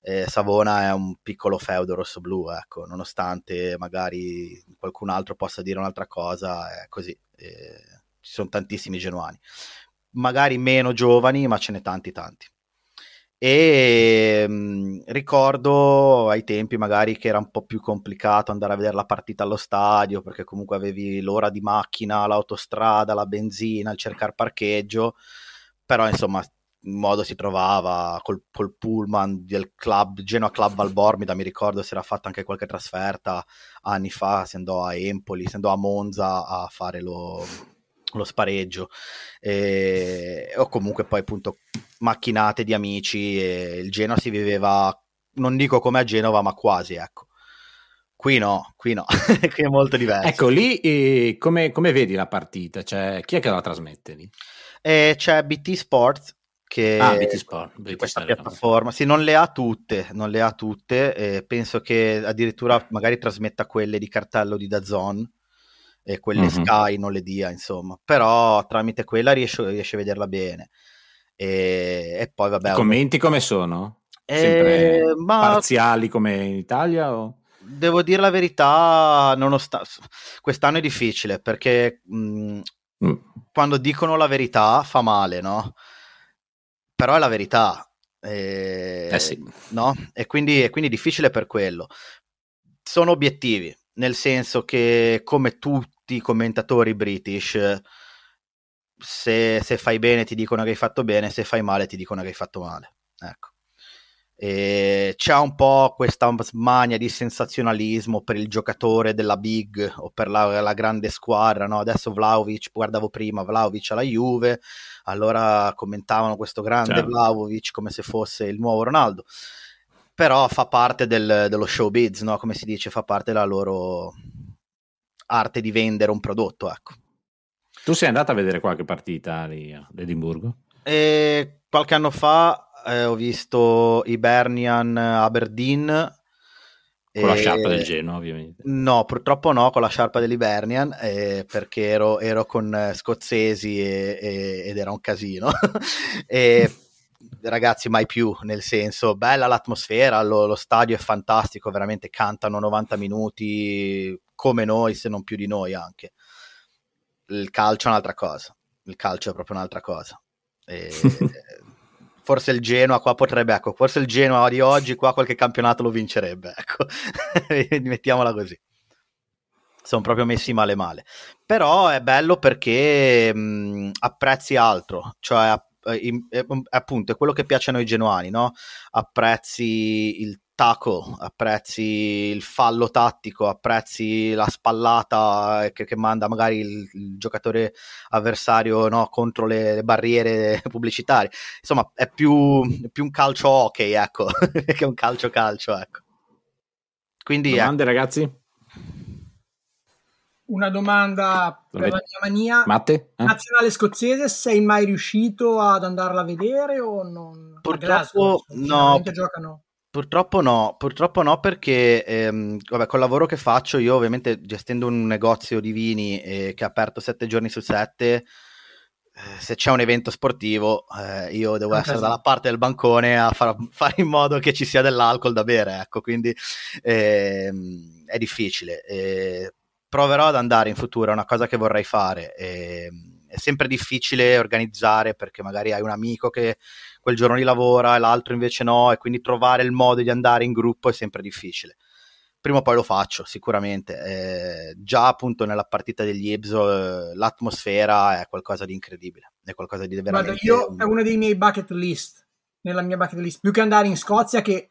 eh, Savona è un piccolo feudo rosso-blu, ecco, nonostante magari qualcun altro possa dire un'altra cosa, è così, eh, ci sono tantissimi genuani magari meno giovani, ma ce n'è tanti tanti. E mh, mm, ricordo ai tempi magari che era un po' più complicato andare a vedere la partita allo stadio, perché comunque avevi l'ora di macchina, l'autostrada, la benzina, il cercare parcheggio, però insomma in modo si trovava col, col pullman del club Genoa Club Valbormida, mi ricordo si era fatta anche qualche trasferta anni fa, si andò a Empoli, si andò a Monza a fare lo, lo spareggio eh, o comunque poi appunto macchinate di amici e il Genoa si viveva non dico come a Genova ma quasi ecco qui no, qui no, qui è molto diverso ecco lì eh, come, come, vedi la partita cioè, chi è che la trasmette lì? Eh, c'è BT Sports che ah, BT Sport, BT questa Sport, piattaforma sì, non le ha tutte, non le ha tutte penso che addirittura magari trasmetta quelle di cartello di Dazon e quelle mm-hmm. Sky non le dia, insomma. Però tramite quella riesce a vederla bene. E, e poi vabbè. I commenti come sono? Eh, Sempre eh, ma... parziali come in Italia? O? Devo dire la verità, nonostante quest'anno è difficile perché mhmm, mh, mm. quando dicono la verità fa male, no? Però è la verità. E, eh sì. no? e quindi, e quindi è difficile per quello. Sono obiettivi, nel senso che come tu tutti i commentatori british se, se, fai bene ti dicono che hai fatto bene, se fai male ti dicono che hai fatto male. Ecco. E c'è un po' questa mania di sensazionalismo per il giocatore della big o per la, la grande squadra. No? Adesso Vlaovic, guardavo prima, Vlaovic alla Juve, allora commentavano questo grande certo. Vlaovic come se fosse il nuovo Ronaldo. Però fa parte del, dello showbiz, no? come si dice, fa parte della loro, arte di vendere un prodotto, ecco. Tu sei andato a vedere qualche partita lì ad Edimburgo? E eh, qualche anno fa eh, ho visto Ibernian Aberdeen con la sciarpa del Genoa, ovviamente. No, purtroppo no, con la sciarpa dell'Ibernian, eh, perché ero, ero, con eh, scozzesi e, e, ed era un casino. e, ragazzi, mai più, nel senso, bella l'atmosfera, lo, lo, stadio è fantastico, veramente cantano 90 minuti, come noi, se non più di noi anche. Il calcio è un'altra cosa, il calcio è proprio un'altra cosa. E, forse il Genoa qua potrebbe, ecco, forse il Genoa di oggi qua qualche campionato lo vincerebbe, ecco, mettiamola così. Sono proprio messi male male. Però è bello perché mh, apprezzi altro, cioè in, eh, in, eh, appunto è quello che piace a noi genuani, no? Apprezzi il tackle, apprezzi il fallo tattico, apprezzi la spallata eh, che, che manda magari il, il giocatore avversario no, contro le, le, barriere pubblicitarie. Insomma, è più, più un calcio hockey, ecco, che un calcio calcio, ecco. Quindi, ecco. Domande, ecco. ragazzi? Una domanda per la mia mania. Matte? Eh? Nazionale scozzese, sei mai riuscito ad andarla a vedere o non? Purtroppo Glasgow, no. Giocano Purtroppo no, purtroppo no perché ehm, vabbè, col lavoro che faccio io ovviamente gestendo un negozio di vini eh, che è aperto sette giorni su sette, eh, se c'è un evento sportivo eh, io devo ah, essere esatto. dalla parte del bancone a far, fare in modo che ci sia dell'alcol da bere, ecco, quindi ehm, è difficile. proverò ad andare in futuro, è una cosa che vorrei fare. Ehm, è sempre difficile organizzare perché magari hai un amico che quel giorno lì lavora e l'altro invece no, e quindi trovare il modo di andare in gruppo è sempre difficile. Prima o poi lo faccio, sicuramente. Eh, già appunto nella partita degli Ibs eh, l'atmosfera è qualcosa di incredibile, è qualcosa di veramente... Guarda, io è uno dei miei bucket list, nella mia bucket list, più che andare in Scozia, che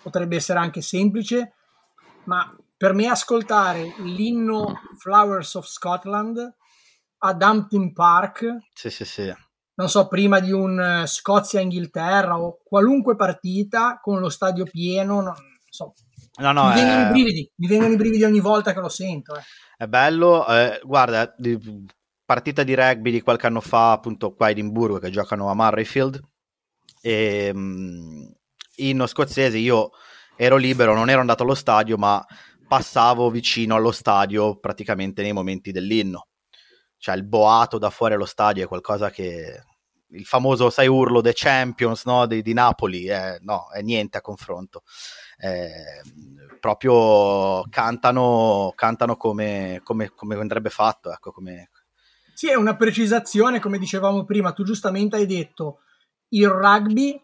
potrebbe essere anche semplice, ma per me ascoltare l'inno Flowers of Scotland a Dumpton Park sì, sì, sì non so, prima di un eh, Scozia-Inghilterra o qualunque partita con lo stadio pieno, non so. No, no, mi, vengono eh... i brividi, mi vengono i brividi ogni volta che lo sento. Eh. È bello, eh, guarda, partita di rugby di qualche anno fa, appunto qua a Edimburgo, che giocano a Murrayfield, e, um, inno scozzese, io ero libero, non ero andato allo stadio, ma passavo vicino allo stadio praticamente nei momenti dell'inno cioè il boato da fuori allo stadio è qualcosa che il famoso sai urlo The Champions no? di, di, Napoli eh, no, è niente a confronto eh, proprio cantano, cantano come, come, come, andrebbe fatto ecco, come... sì è una precisazione come dicevamo prima tu giustamente hai detto il rugby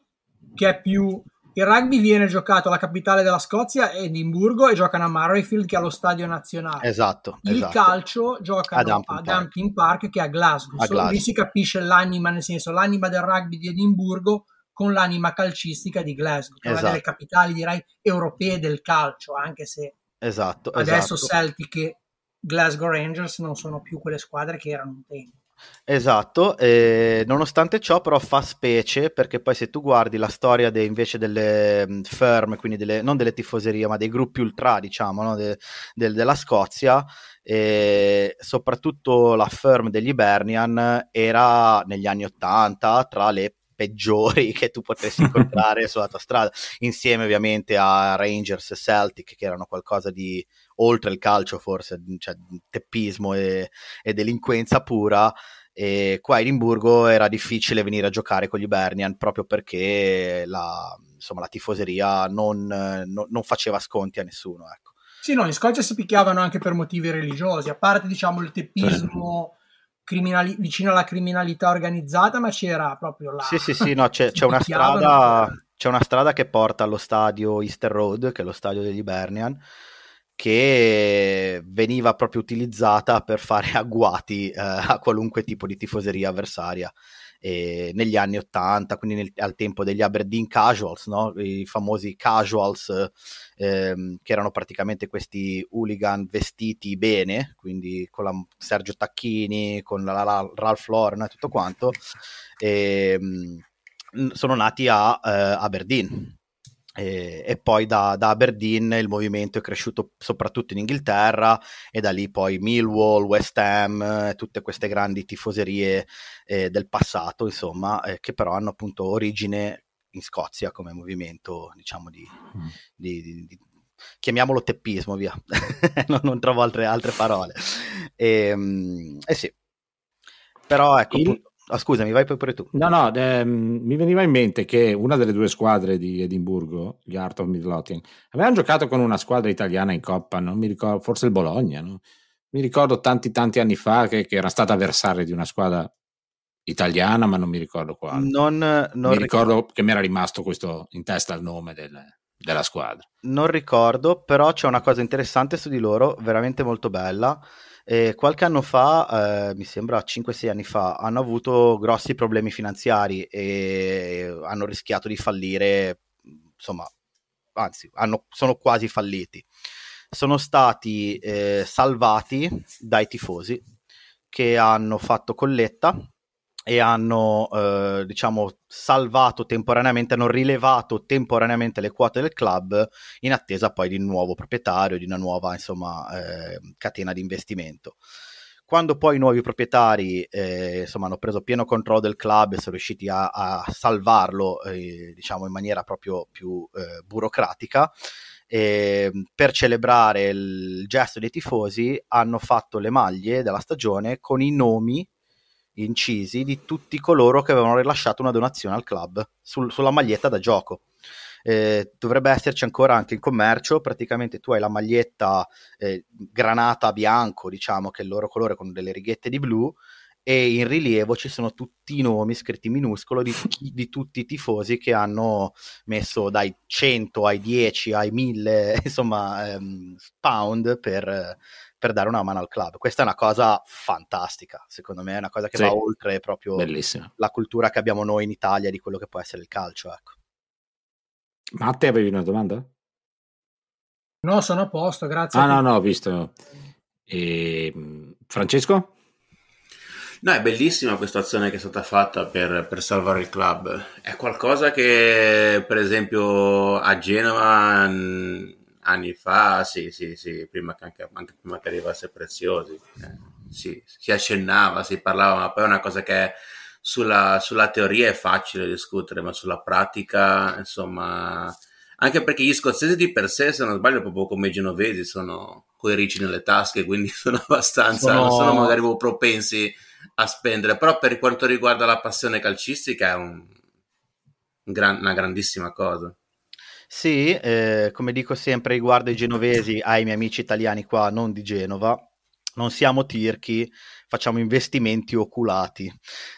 che è più il rugby viene giocato alla capitale della Scozia, Edimburgo, e giocano a Murrayfield che è lo stadio nazionale. Esatto. Il esatto. calcio gioca a Dumping, Park. Park. che è a Glasgow. A Glasgow. Lì si capisce l'anima, nel senso l'anima del rugby di Edimburgo con l'anima calcistica di Glasgow, che esatto. è una delle esatto. capitali direi europee del calcio, anche se esatto, adesso esatto. Celtic e Glasgow Rangers non sono più quelle squadre che erano un tempo. Esatto, e ehm, nonostante ciò però fa specie perché poi se tu guardi la storia de, invece delle mhmm, firm, quindi delle, non delle tifoserie ma dei gruppi ultra diciamo no? de, de, della Scozia, e ehm, soprattutto la firm degli Ibernian era negli anni 80 tra le peggiori che tu potessi incontrare sulla tua strada, insieme ovviamente a Rangers e Celtic che erano qualcosa di oltre il calcio forse, cioè teppismo e, e delinquenza pura. E qua a Edimburgo era difficile venire a giocare con gli Bernian proprio perché la, insomma, la tifoseria non, non, non, faceva sconti a nessuno. Ecco. Sì, no, in Scozia si picchiavano anche per motivi religiosi, a parte diciamo il teppismo. Sì certo criminali- vicino alla criminalità organizzata, ma c'era proprio la... Sì, sì, sì, no, c'è, c'è una strada... C'è una strada che porta allo stadio Easter Road, che è lo stadio degli Bernian, che veniva proprio utilizzata per fare agguati eh, a qualunque tipo di tifoseria avversaria eh, negli anni 80, quindi nel, al tempo degli Aberdeen Casuals, no? i famosi casuals ehm, che erano praticamente questi hooligan vestiti bene, quindi con la, Sergio Tacchini, con la, la, Ralph Lauren e tutto quanto, ehm, sono nati a eh, Aberdeen e, eh, e, poi da, da, Aberdeen il movimento è cresciuto soprattutto in Inghilterra e da lì poi Millwall, West Ham, eh, tutte queste grandi tifoserie eh, del passato, insomma, eh, che però hanno appunto origine in Scozia come movimento, diciamo, di, mm. di, di, di chiamiamolo teppismo, via, non, non, trovo altre, altre parole. E, ehm, eh sì, però ecco... Il... Pu- Ah, scusami, vai pure tu. No, no, ehm, mi veniva in mente che una delle due squadre di Edimburgo, gli Art of Midlothian, avevano giocato con una squadra italiana in Coppa, non mi ricordo, forse il Bologna, no? Mi ricordo tanti tanti anni fa che, che era stata avversaria di una squadra italiana, ma non mi ricordo quale. Non, non mi ricordo, ricordo che mi era rimasto questo in testa il nome del, della squadra. Non ricordo, però c'è una cosa interessante su di loro, veramente molto bella, eh, qualche anno fa, eh, mi sembra 5-6 anni fa, hanno avuto grossi problemi finanziari e hanno rischiato di fallire, insomma, anzi, hanno, sono quasi falliti. Sono stati eh, salvati dai tifosi che hanno fatto colletta e hanno eh, diciamo salvato temporaneamente, hanno rilevato temporaneamente le quote del club in attesa poi di un nuovo proprietario, di una nuova insomma, eh, catena di investimento. Quando poi i nuovi proprietari eh, insomma, hanno preso pieno controllo del club e sono riusciti a, a salvarlo eh, diciamo in maniera proprio più eh, burocratica, ehm, per celebrare il gesto dei tifosi hanno fatto le maglie della stagione con i nomi incisi di tutti coloro che avevano rilasciato una donazione al club sul, sulla maglietta da gioco. Eh, dovrebbe esserci ancora anche in commercio, praticamente tu hai la maglietta eh, granata bianco, diciamo che è il loro colore con delle righette di blu e in rilievo ci sono tutti i nomi scritti in minuscolo di, di tutti i tifosi che hanno messo dai 100 ai 10 ai 1000 insomma ehm, pound per, per dare una mano al club. Questa è una cosa fantastica, secondo me, è una cosa che sì. va oltre proprio Bellissimo. la cultura che abbiamo noi in Italia di quello che può essere il calcio. Ecco. Ma avevi una domanda? No, sono a posto, grazie. Ah, no, no, ho visto. E... Ehm, Francesco? No, è bellissima questa azione che è stata fatta per, per, salvare il club. È qualcosa che, per esempio, a Genova anni fa, sì, sì, sì, prima che, anche, anche prima che arrivasse Preziosi, eh, sì, si accennava, si parlava, ma poi è una cosa che sulla, sulla teoria è facile discutere, ma sulla pratica, insomma, anche perché gli scozzesi di per sé, se non sbaglio, proprio come i genovesi, sono coi ricci nelle tasche, quindi sono abbastanza, sono... non sono magari propensi a spendere, però per quanto riguarda la passione calcistica è un, un gran, una grandissima cosa. Sì, eh, come dico sempre riguardo ai genovesi, ai miei amici italiani qua, non di Genova, non siamo tirchi, facciamo investimenti oculati.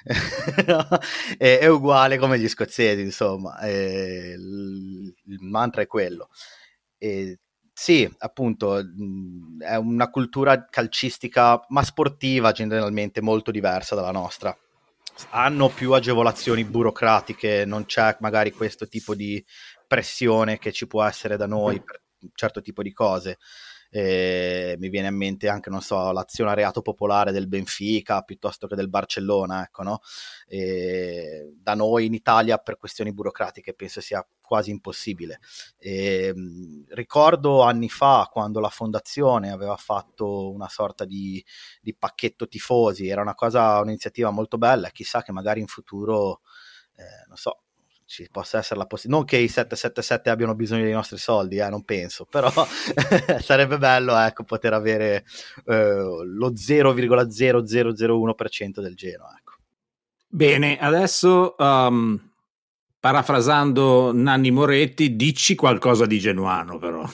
è, uguale come gli scozzesi, insomma, eh, il, mantra è quello. Eh, sì, appunto, mm, è una cultura calcistica, ma sportiva generalmente molto diversa dalla nostra. Hanno più agevolazioni burocratiche, non c'è magari questo tipo di pressione che ci può essere da noi mm. per un certo tipo di cose. Eh, mi viene in mente anche, non so, l'azionariato popolare del Benfica piuttosto che del Barcellona, ecco, no? Eh, da noi in Italia per questioni burocratiche penso sia quasi impossibile. Eh, ricordo anni fa quando la fondazione aveva fatto una sorta di, di pacchetto tifosi, era una cosa, un'iniziativa molto bella, chissà che magari in futuro, eh, non so, ci possa essere la possibilità, non che i 777 abbiano bisogno dei nostri soldi, eh, non penso, però sarebbe bello ecco, poter avere eh, lo 0,0001% del geno. Ecco. Bene, adesso um, parafrasando Nanni Moretti, dici qualcosa di genuano però,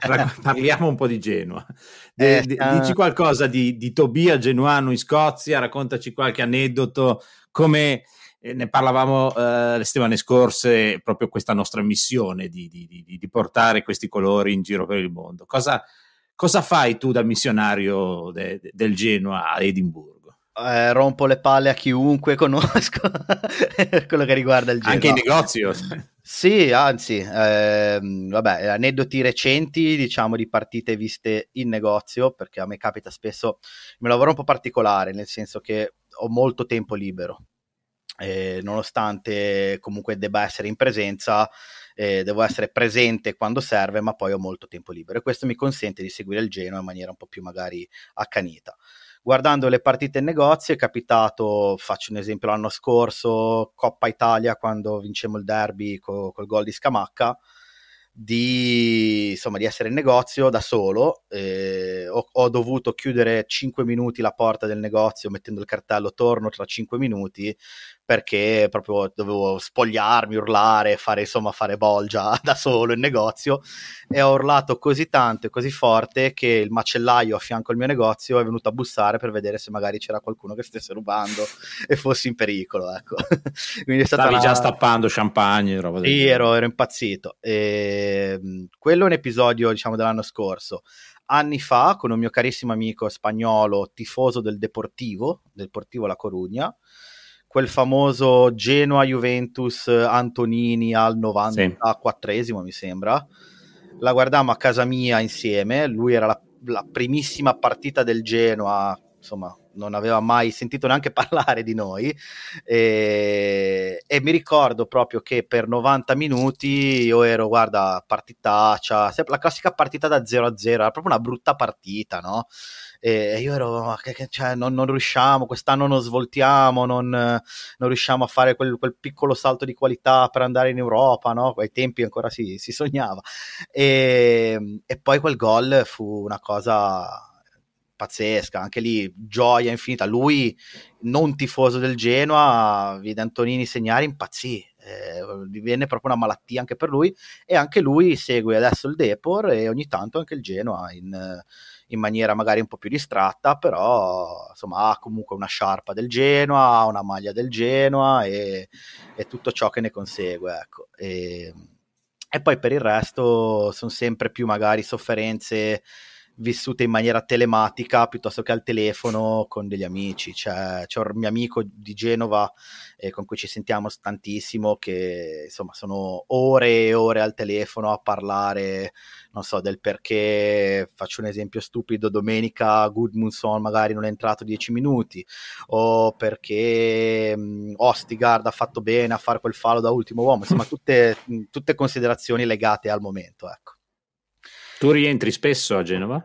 parliamo un po' di Genova. De, eh, de, eh. dici qualcosa di, di Tobia Genuano in Scozia, raccontaci qualche aneddoto, come ne parlavamo eh, le settimane scorse, proprio questa nostra missione di, di, di, di, portare questi colori in giro per il mondo. Cosa, cosa fai tu da missionario de, de, del Genoa a Edimburgo? Eh, rompo le palle a chiunque conosco per quello che riguarda il Genoa. Anche in negozio? sì, anzi, eh, vabbè, aneddoti recenti, diciamo, di partite viste in negozio, perché a me capita spesso, mi lavoro un po' particolare, nel senso che ho molto tempo libero eh, nonostante comunque debba essere in presenza, eh, devo essere presente quando serve, ma poi ho molto tempo libero e questo mi consente di seguire il Genoa in maniera un po' più magari accanita. Guardando le partite in negozio è capitato, faccio un esempio l'anno scorso, Coppa Italia quando vincemmo il derby co- col gol di Scamacca, di, insomma, di essere in negozio da solo. Eh, ho, ho, dovuto chiudere 5 minuti la porta del negozio mettendo il cartello torno tra 5 minuti perché proprio dovevo spogliarmi, urlare, fare insomma fare bolgia da solo in negozio e ho urlato così tanto e così forte che il macellaio a fianco al mio negozio è venuto a bussare per vedere se magari c'era qualcuno che stesse rubando e fossi in pericolo, ecco. Quindi è stata Stavi una... già stappando champagne, roba del Sì, ero, ero impazzito. E... Ehm, quello è un episodio, diciamo, dell'anno scorso anni fa con un mio carissimo amico spagnolo tifoso del Deportivo, del Deportivo La Corugna, quel famoso Genoa-Juventus eh, Antonini al 94esimo, sì. mi sembra. La guardammo a casa mia insieme, lui era la, la primissima partita del Genoa, insomma, non aveva mai sentito neanche parlare di noi e, e, mi ricordo proprio che per 90 minuti io ero guarda partitaccia la classica partita da 0 a 0 era proprio una brutta partita no? e io ero, che, che, cioè, non, non, riusciamo, quest'anno non svoltiamo, non, non riusciamo a fare quel, quel, piccolo salto di qualità per andare in Europa, no? ai tempi ancora si, si sognava. E, ehm, e poi quel gol fu una cosa pazzesca, anche lì gioia infinita. Lui, non tifoso del Genoa, vide Antonini segnare, impazzì, eh, divenne proprio una malattia anche per lui e anche lui segue adesso il Depor e ogni tanto anche il Genoa in... Eh, in maniera magari un po' più distratta, però insomma ha comunque una sciarpa del Genoa, ha una maglia del Genoa e, e tutto ciò che ne consegue. Ecco. E, ehm, e poi per il resto sono sempre più magari sofferenze vissute in maniera telematica piuttosto che al telefono con degli amici. C'è, cioè, c'è un mio amico di Genova eh, con cui ci sentiamo tantissimo, che insomma sono ore e ore al telefono a parlare, non so, del perché, faccio un esempio stupido, domenica Goodmunson magari non è entrato dieci minuti, o perché mh, mm, Ostigard ha fatto bene a fare quel fallo da ultimo uomo, insomma tutte, tutte considerazioni legate al momento. Ecco. Tu rientri spesso a Genova?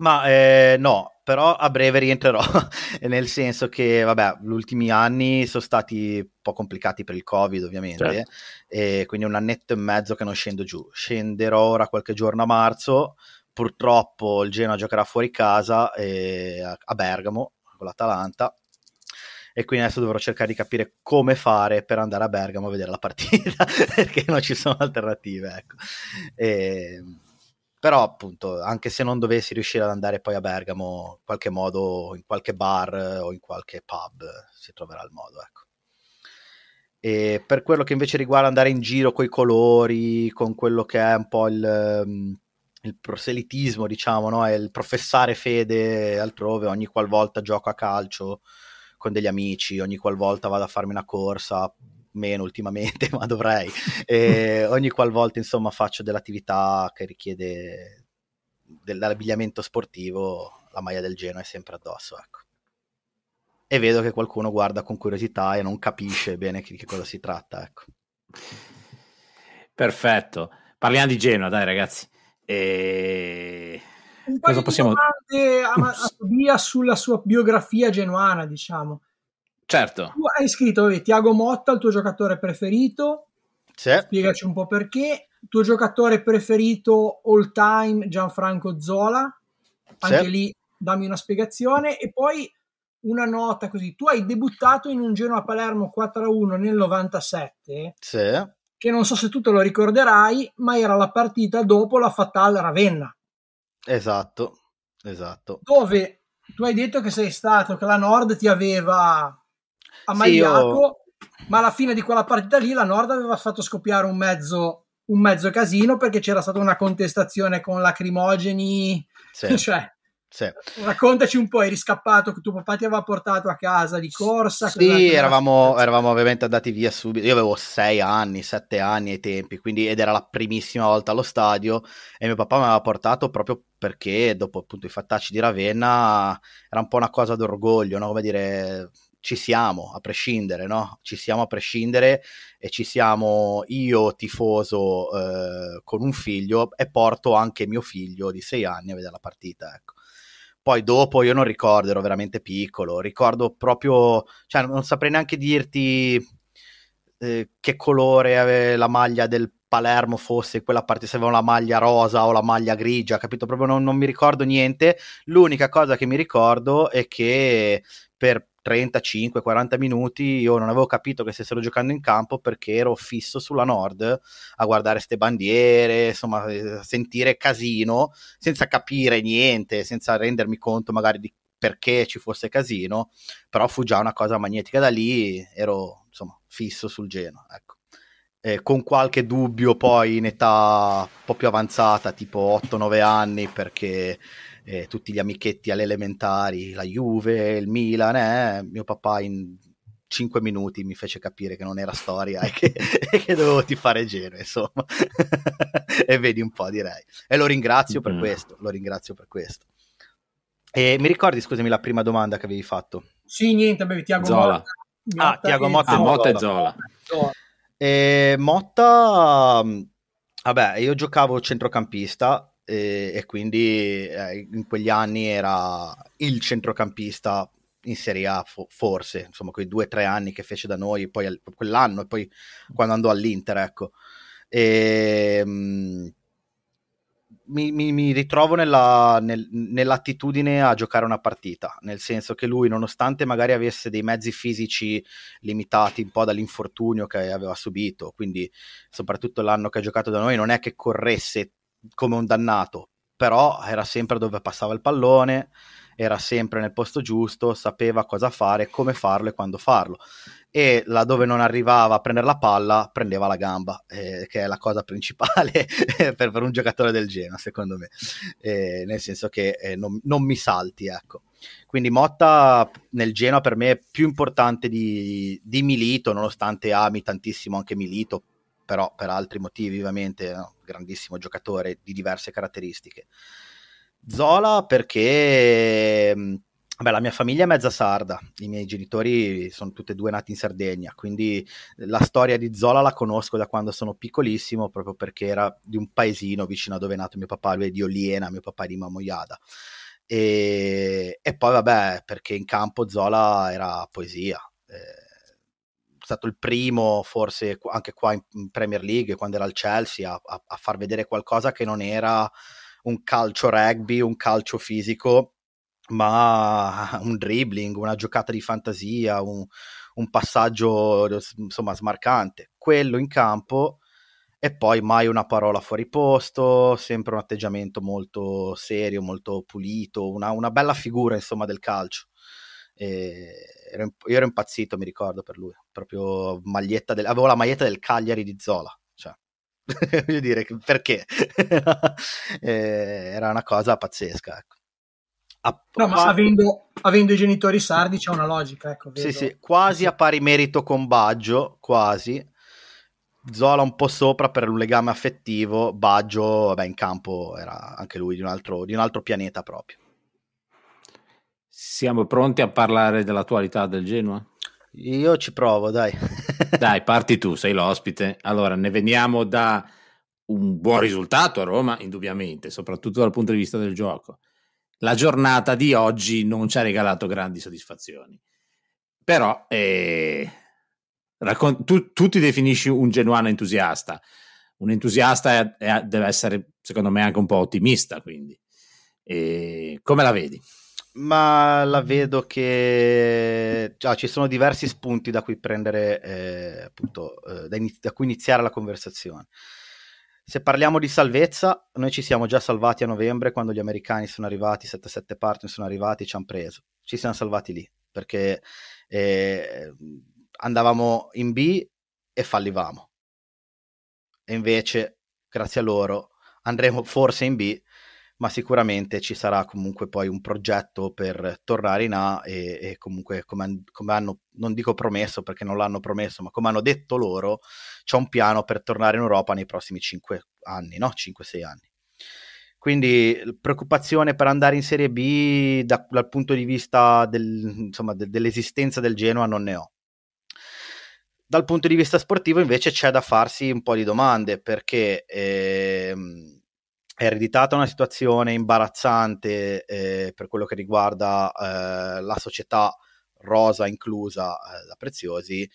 Ma eh, no, però a breve rientrerò, nel senso che, vabbè, gli ultimi anni sono stati un po' complicati per il Covid, ovviamente, certo. e quindi un annetto e mezzo che non scendo giù. Scenderò ora qualche giorno a marzo, purtroppo il Genoa giocherà fuori casa eh, a Bergamo con l'Atalanta, e quindi adesso dovrò cercare di capire come fare per andare a Bergamo a vedere la partita, perché non ci sono alternative, ecco. E ehm, però appunto anche se non dovessi riuscire ad andare poi a Bergamo in qualche modo in qualche bar eh, o in qualche pub si troverà il modo ecco e per quello che invece riguarda andare in giro con i colori con quello che è un po' il, mm, il proselitismo diciamo no? è il professare fede altrove ogni qualvolta gioco a calcio con degli amici ogni qualvolta vado a farmi una corsa meno ultimamente, ma dovrei. E ogni qualvolta insomma faccio dell'attività che richiede dell'abbigliamento sportivo, la maglia del Genoa è sempre addosso, ecco. E vedo che qualcuno guarda con curiosità e non capisce bene di che cosa si tratta, ecco. Perfetto. Parliamo di Genoa, dai ragazzi. E... Un paio Cosa possiamo... di domande a, a Tobia sulla sua biografia genuana, diciamo. Certo. Tu hai scritto vedi, eh, Tiago Motta, il tuo giocatore preferito. Certo. Spiegaci un po' perché. Il tuo giocatore preferito all time Gianfranco Zola. Anche sì. lì dammi una spiegazione. E poi una nota così. Tu hai debuttato in un Genoa Palermo 4-1 nel 97. Sì. Che non so se tu te lo ricorderai, ma era la partita dopo la fatale Ravenna. Esatto, esatto. Dove tu hai detto che sei stato, che la Nord ti aveva ammaiato, sì, ma alla fine di quella partita lì la Nord aveva fatto scoppiare un mezzo, un mezzo casino perché c'era stata una contestazione con lacrimogeni, sì. cioè... Sì. Raccontaci un po', eri scappato, tuo papà ti aveva portato a casa di corsa. Sì, eravamo, eravamo, ovviamente andati via subito. Io avevo 6 anni, 7 anni ai tempi, quindi ed era la primissima volta allo stadio e mio papà mi aveva portato proprio perché dopo appunto i fattacci di Ravenna era un po' una cosa d'orgoglio, no? come dire, ci siamo a prescindere, no? Ci siamo a prescindere e ci siamo io tifoso eh, con un figlio e porto anche mio figlio di sei anni a vedere la partita, ecco. Poi dopo io non ricordo, ero veramente piccolo, ricordo proprio, cioè non saprei neanche dirti eh, che colore aveva la maglia del Palermo fosse quella parte se avevano la maglia rosa o la maglia grigia, capito? Proprio non, non mi ricordo niente. L'unica cosa che mi ricordo è che per 35-40 minuti io non avevo capito che stessero giocando in campo perché ero fisso sulla Nord a guardare queste bandiere, insomma, eh, sentire casino senza capire niente, senza rendermi conto magari di perché ci fosse casino, però fu già una cosa magnetica da lì, ero insomma fisso sul Genoa, ecco. Eh, con qualche dubbio poi in età un po' più avanzata, tipo 8-9 anni, perché eh, tutti gli amichetti alle elementari, la Juve, il Milan, eh, mio papà in 5 minuti mi fece capire che non era storia e che, e che dovevo tifare Genoa, insomma. e vedi un po', direi. E lo ringrazio per mm. questo, lo ringrazio per questo. E mi ricordi, scusami, la prima domanda che avevi fatto? Sì, niente, bevi Tiago Zola. Motta. Motta ah, Tiago Motta, e... Ah, Motta e Zola. Zola. E Motta, mm, vabbè, io giocavo centrocampista e, e quindi eh, in quegli anni era il centrocampista in Serie A fo- forse, insomma quei due o tre anni che fece da noi, poi al- quell'anno e poi quando andò all'Inter, ecco. E, ehm, mh, mi, mi, ritrovo nella, nel, nell'attitudine a giocare una partita, nel senso che lui, nonostante magari avesse dei mezzi fisici limitati un po' dall'infortunio che aveva subito, quindi soprattutto l'anno che ha giocato da noi, non è che corresse come un dannato, però era sempre dove passava il pallone, era sempre nel posto giusto, sapeva cosa fare, come farlo e quando farlo. E laddove non arrivava a prendere la palla, prendeva la gamba, eh, che è la cosa principale per, per, un giocatore del Genoa, secondo me. Eh, nel senso che eh, non, non, mi salti, ecco. Quindi Motta nel Genoa per me è più importante di, di Milito, nonostante ami tantissimo anche Milito, però per altri motivi ovviamente, no? grandissimo giocatore di diverse caratteristiche. Zola perché mm, Beh, la mia famiglia è mezza sarda, i miei genitori sono tutti e due nati in Sardegna, quindi la storia di Zola la conosco da quando sono piccolissimo, proprio perché era di un paesino vicino a dove è nato mio papà, lui è di Oliena, mio papà è di Mamoiada. E, e poi vabbè, perché in campo Zola era poesia, eh, stato il primo, forse anche qua in Premier League, quando era al Chelsea, a, a, a far vedere qualcosa che non era un calcio rugby, un calcio fisico, ma un dribbling, una giocata di fantasia, un, un, passaggio insomma smarcante. Quello in campo e poi mai una parola fuori posto, sempre un atteggiamento molto serio, molto pulito, una, una bella figura insomma del calcio ero, io ero impazzito, mi ricordo, per lui. Proprio maglietta del, avevo la maglietta del Cagliari di Zola. Cioè, voglio dire, perché? era una cosa pazzesca, ecco. A... No, ma avendo, avendo, i genitori sardi c'è una logica, ecco. Vedo. Sì, sì, quasi a pari merito con Baggio, quasi. Zola un po' sopra per un legame affettivo, Baggio, beh, in campo era anche lui di un altro, di un altro pianeta proprio. Siamo pronti a parlare dell'attualità del Genoa? Io ci provo, dai. dai, parti tu, sei l'ospite. Allora, ne veniamo da un buon risultato a Roma, indubbiamente, soprattutto dal punto di vista del gioco. La giornata di oggi non ci ha regalato grandi soddisfazioni. Però eh, raccont- tu, tu, ti definisci un genuano entusiasta. Un entusiasta è, è, deve essere, secondo me, anche un po' ottimista, quindi. E come la vedi? ma la vedo che ah, ci sono diversi spunti da cui prendere, eh, appunto, eh, da, iniz- da, cui iniziare la conversazione. Se parliamo di salvezza, noi ci siamo già salvati a novembre quando gli americani sono arrivati, 7-7 partner sono arrivati, ci hanno preso, ci siamo salvati lì perché eh, andavamo in B e fallivamo. E invece, grazie a loro, andremo forse in B ma sicuramente ci sarà comunque poi un progetto per tornare in A e, e comunque come, come, hanno, non dico promesso perché non l'hanno promesso, ma come hanno detto loro, c'è un piano per tornare in Europa nei prossimi 5 anni, no? 5-6 anni. Quindi preoccupazione per andare in Serie B da, dal punto di vista del, insomma, de, dell'esistenza del Genoa non ne ho. Dal punto di vista sportivo invece c'è da farsi un po' di domande perché... Ehm, è ereditata una situazione imbarazzante eh, per quello che riguarda eh, la società rosa inclusa eh, da Preziosi.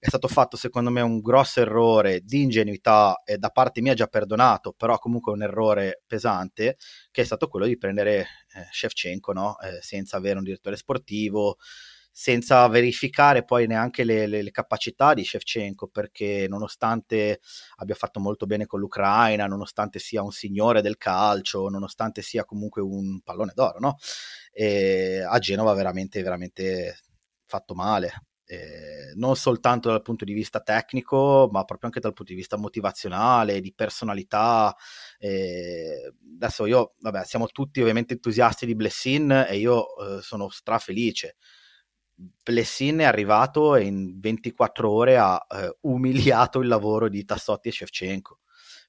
È stato fatto secondo me un grosso errore di ingenuità e da parte mia già perdonato, però comunque un errore pesante, che è stato quello di prendere eh, Shevchenko no? Eh, senza avere un direttore sportivo, senza verificare poi neanche le, le, le, capacità di Shevchenko, perché nonostante abbia fatto molto bene con l'Ucraina, nonostante sia un signore del calcio, nonostante sia comunque un pallone d'oro, no? E a Genova veramente, veramente fatto male. Eh, non soltanto dal punto di vista tecnico, ma proprio anche dal punto di vista motivazionale, di personalità. Eh, adesso io, vabbè, siamo tutti ovviamente entusiasti di Blessin e io eh, sono strafelice. Blessin è arrivato e in 24 ore ha eh, umiliato il lavoro di Tassotti e Shevchenko,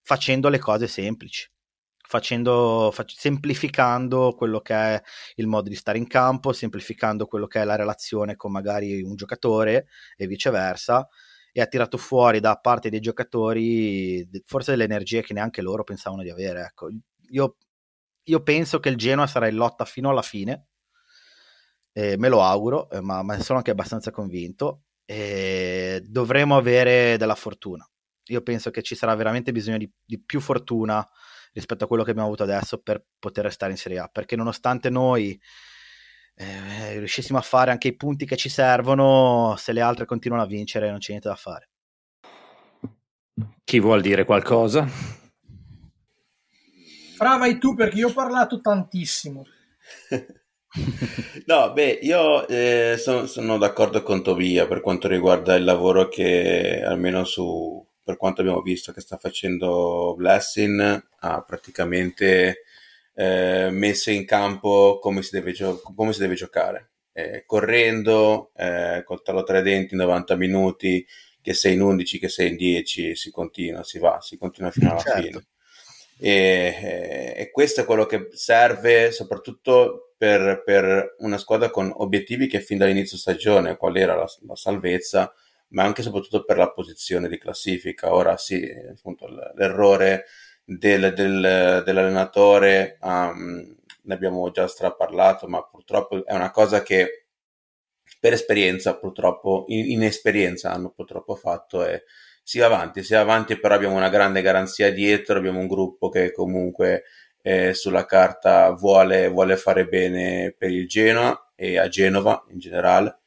facendo le cose semplici, facendo, fac- semplificando quello che è il modo di stare in campo, semplificando quello che è la relazione con magari un giocatore e viceversa, e ha tirato fuori da parte dei giocatori forse delle energie che neanche loro pensavano di avere. Ecco. Io, io penso che il Genoa sarà in lotta fino alla fine eh, me lo auguro, eh, ma, ma, sono anche abbastanza convinto, eh, dovremo avere della fortuna. Io penso che ci sarà veramente bisogno di, di più fortuna rispetto a quello che abbiamo avuto adesso per poter restare in Serie A, perché nonostante noi eh, riuscissimo a fare anche i punti che ci servono, se le altre continuano a vincere non c'è niente da fare. Chi vuol dire qualcosa? Fra vai tu perché io ho parlato tantissimo. No, beh, io eh, sono, sono d'accordo con Tobia per quanto riguarda il lavoro che, almeno su, per quanto abbiamo visto che sta facendo Blessing, ha praticamente eh, messo in campo come si deve, gio- come si deve giocare. Eh, correndo, eh, col talo tra i denti, 90 minuti, che sei in 11, che sei in 10, si continua, si va, si continua fino alla certo. fine. E, eh, e, questo è quello che serve soprattutto per, per, una squadra con obiettivi che fin dall'inizio stagione, qual era la, la salvezza, ma anche e soprattutto per la posizione di classifica. Ora sì, appunto, l'errore del, del, dell'allenatore um, ne abbiamo già straparlato, ma purtroppo è una cosa che per esperienza, purtroppo, in, in esperienza hanno purtroppo fatto e sia avanti, sia avanti, però abbiamo una grande garanzia dietro, abbiamo un gruppo che comunque eh, sulla carta vuole, vuole, fare bene per il Genoa e a Genova in generale.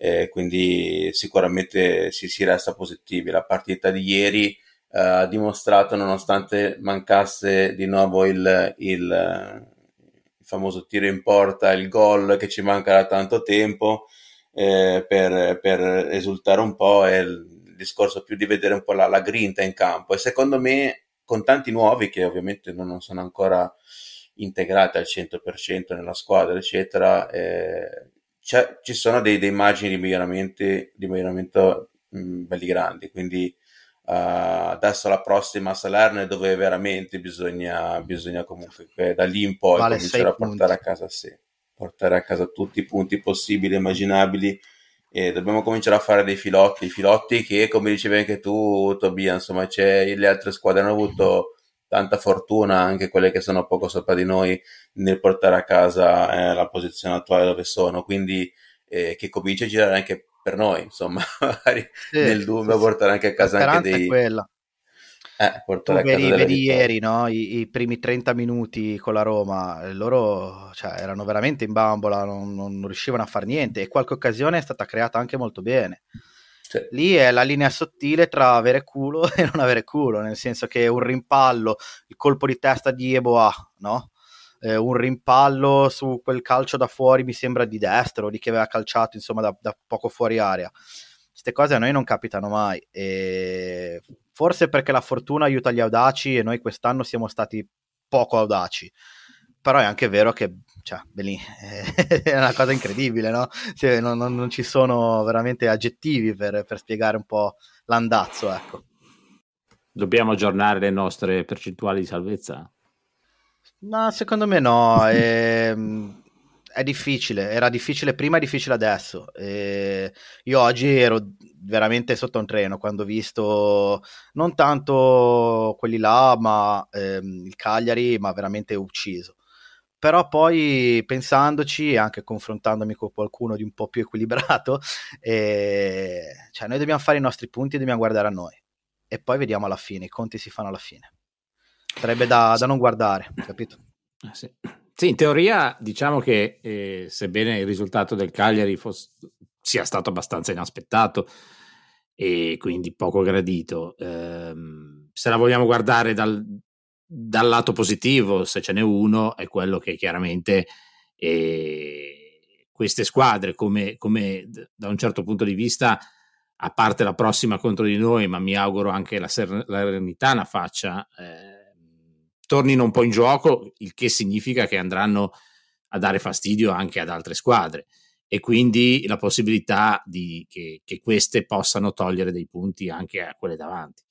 Eh, quindi sicuramente si, si, resta positivi. La partita di ieri eh, ha dimostrato, nonostante mancasse di nuovo il, il, il famoso tiro in porta, il gol che ci manca da tanto tempo, eh, per, per esultare un po', e discorso più di vedere un po' la, la grinta in campo e secondo me con tanti nuovi che ovviamente non, sono ancora integrati al 100% nella squadra eccetera eh, ci sono dei, dei margini di miglioramento, di miglioramento mh, belli grandi quindi Uh, adesso la prossima Salerno è dove veramente bisogna, bisogna comunque da lì in poi vale cominciare a portare punti. a casa sì, portare a casa tutti i punti possibili e immaginabili e dobbiamo cominciare a fare dei filotti, filotti che come dicevi anche tu Tobia, insomma c'è, le altre squadre hanno avuto tanta fortuna, anche quelle che sono poco sopra di noi, nel portare a casa eh, la posizione attuale dove sono, quindi eh, che comincia a girare anche per noi, insomma, sì, nel dubbio sì, portare anche a casa anche dei, eh, Poveri, vedi ieri, no? I, I, primi 30 minuti con la Roma, loro cioè, erano veramente in bambola, non, non, riuscivano a fare niente e qualche occasione è stata creata anche molto bene. Sì. Lì è la linea sottile tra avere culo e non avere culo, nel senso che un rimpallo, il colpo di testa di Eboa, no? Eh, un rimpallo su quel calcio da fuori mi sembra di destro, di chi aveva calciato insomma da, da poco fuori area queste cose a noi non capitano mai. E forse perché la fortuna aiuta gli audaci e noi quest'anno siamo stati poco audaci. Però è anche vero che cioè, Belin, eh, è una cosa incredibile, no? non, non, non, ci sono veramente aggettivi per, per spiegare un po' l'andazzo. Ecco. Dobbiamo aggiornare le nostre percentuali di salvezza? No, secondo me no. E... Ehm, è difficile, era difficile prima e difficile adesso. E eh, io oggi ero veramente sotto un treno quando ho visto non tanto quelli là, ma ehm, il Cagliari, ma veramente ucciso. Però poi pensandoci e anche confrontandomi con qualcuno di un po' più equilibrato, eh, cioè noi dobbiamo fare i nostri punti e dobbiamo guardare a noi. E poi vediamo alla fine, i conti si fanno alla fine. Sarebbe da, da non guardare, capito? Eh sì. Sì, in teoria diciamo che eh, sebbene il risultato del Cagliari fosse, sia stato abbastanza inaspettato e quindi poco gradito, ehm, se la vogliamo guardare dal, dal, lato positivo, se ce n'è uno, è quello che chiaramente eh, queste squadre, come, come da un certo punto di vista, a parte la prossima contro di noi, ma mi auguro anche la, Ser- la Renitana faccia... Eh, tornino un po' in gioco, il che significa che andranno a dare fastidio anche ad altre squadre e quindi la possibilità di, che, che queste possano togliere dei punti anche a quelle davanti.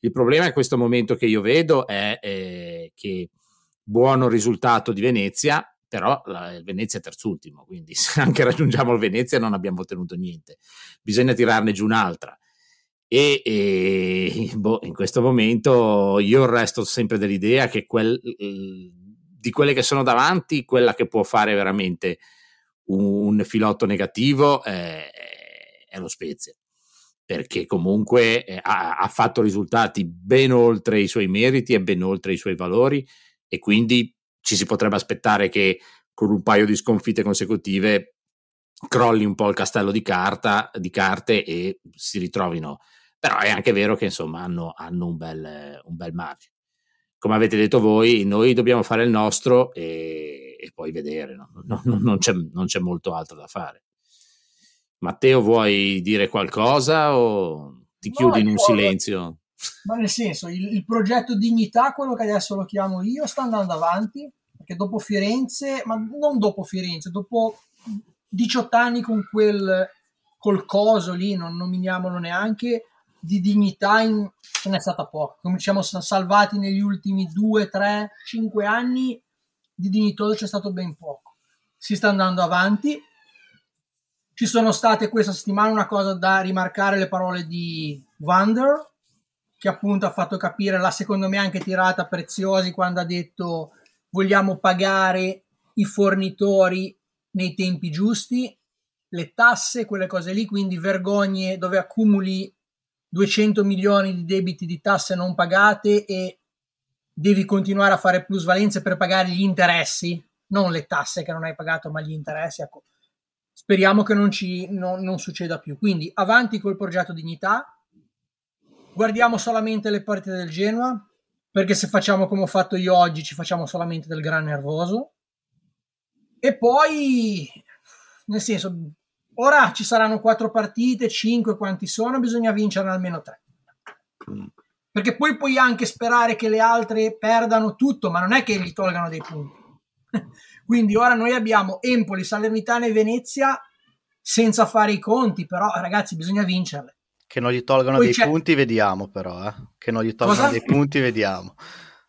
Il problema in questo momento che io vedo è eh, che buono risultato di Venezia, però la, il Venezia è terzultimo, quindi se anche raggiungiamo il Venezia non abbiamo ottenuto niente. Bisogna tirarne giù un'altra. E, e boh, in questo momento io resto sempre dell'idea che quel, di quelle che sono davanti, quella che può fare veramente un, un filotto negativo è, è lo Spezia perché comunque eh, ha, ha, fatto risultati ben oltre i suoi meriti e ben oltre i suoi valori e quindi ci si potrebbe aspettare che con un paio di sconfitte consecutive crolli un po' il castello di, carta, di carte e si ritrovino però è anche vero che insomma hanno, hanno un, bel, un, bel, margine. Come avete detto voi, noi dobbiamo fare il nostro e, e poi vedere, no? non, non, non, c'è, non c'è molto altro da fare. Matteo, vuoi dire qualcosa o ti chiudi no, in un silenzio? Ma nel senso, il, il, progetto Dignità, quello che adesso lo chiamo io, sta andando avanti, perché dopo Firenze, ma non dopo Firenze, dopo 18 anni con quel col coso lì, non nominiamolo neanche, di dignità in... ce n'è stata poca. Come ci siamo salvati negli ultimi 2, 3, 5 anni, di dignitoso c'è stato ben poco. Si sta andando avanti. Ci sono state questa settimana una cosa da rimarcare, le parole di Wander, che appunto ha fatto capire, la secondo me anche tirata preziosi quando ha detto vogliamo pagare i fornitori nei tempi giusti, le tasse, quelle cose lì, quindi vergogne dove accumuli 200 milioni di debiti di tasse non pagate e devi continuare a fare plusvalenze per pagare gli interessi, non le tasse che non hai pagato, ma gli interessi. Ecco. Speriamo che non, ci, no, non succeda più. Quindi avanti col progetto Dignità. Guardiamo solamente le partite del Genoa, perché se facciamo come ho fatto io oggi, ci facciamo solamente del gran nervoso. E poi, nel senso, Ora ci saranno quattro partite, cinque, quanti sono, bisogna vincere almeno tre. Perché poi puoi anche sperare che le altre perdano tutto, ma non è che gli tolgano dei punti. Quindi ora noi abbiamo Empoli, Salernitana e Venezia senza fare i conti, però ragazzi bisogna vincerle. Che non gli tolgano poi dei c'è... punti, vediamo però. Eh? Che non gli tolgano Cosa? dei punti, vediamo.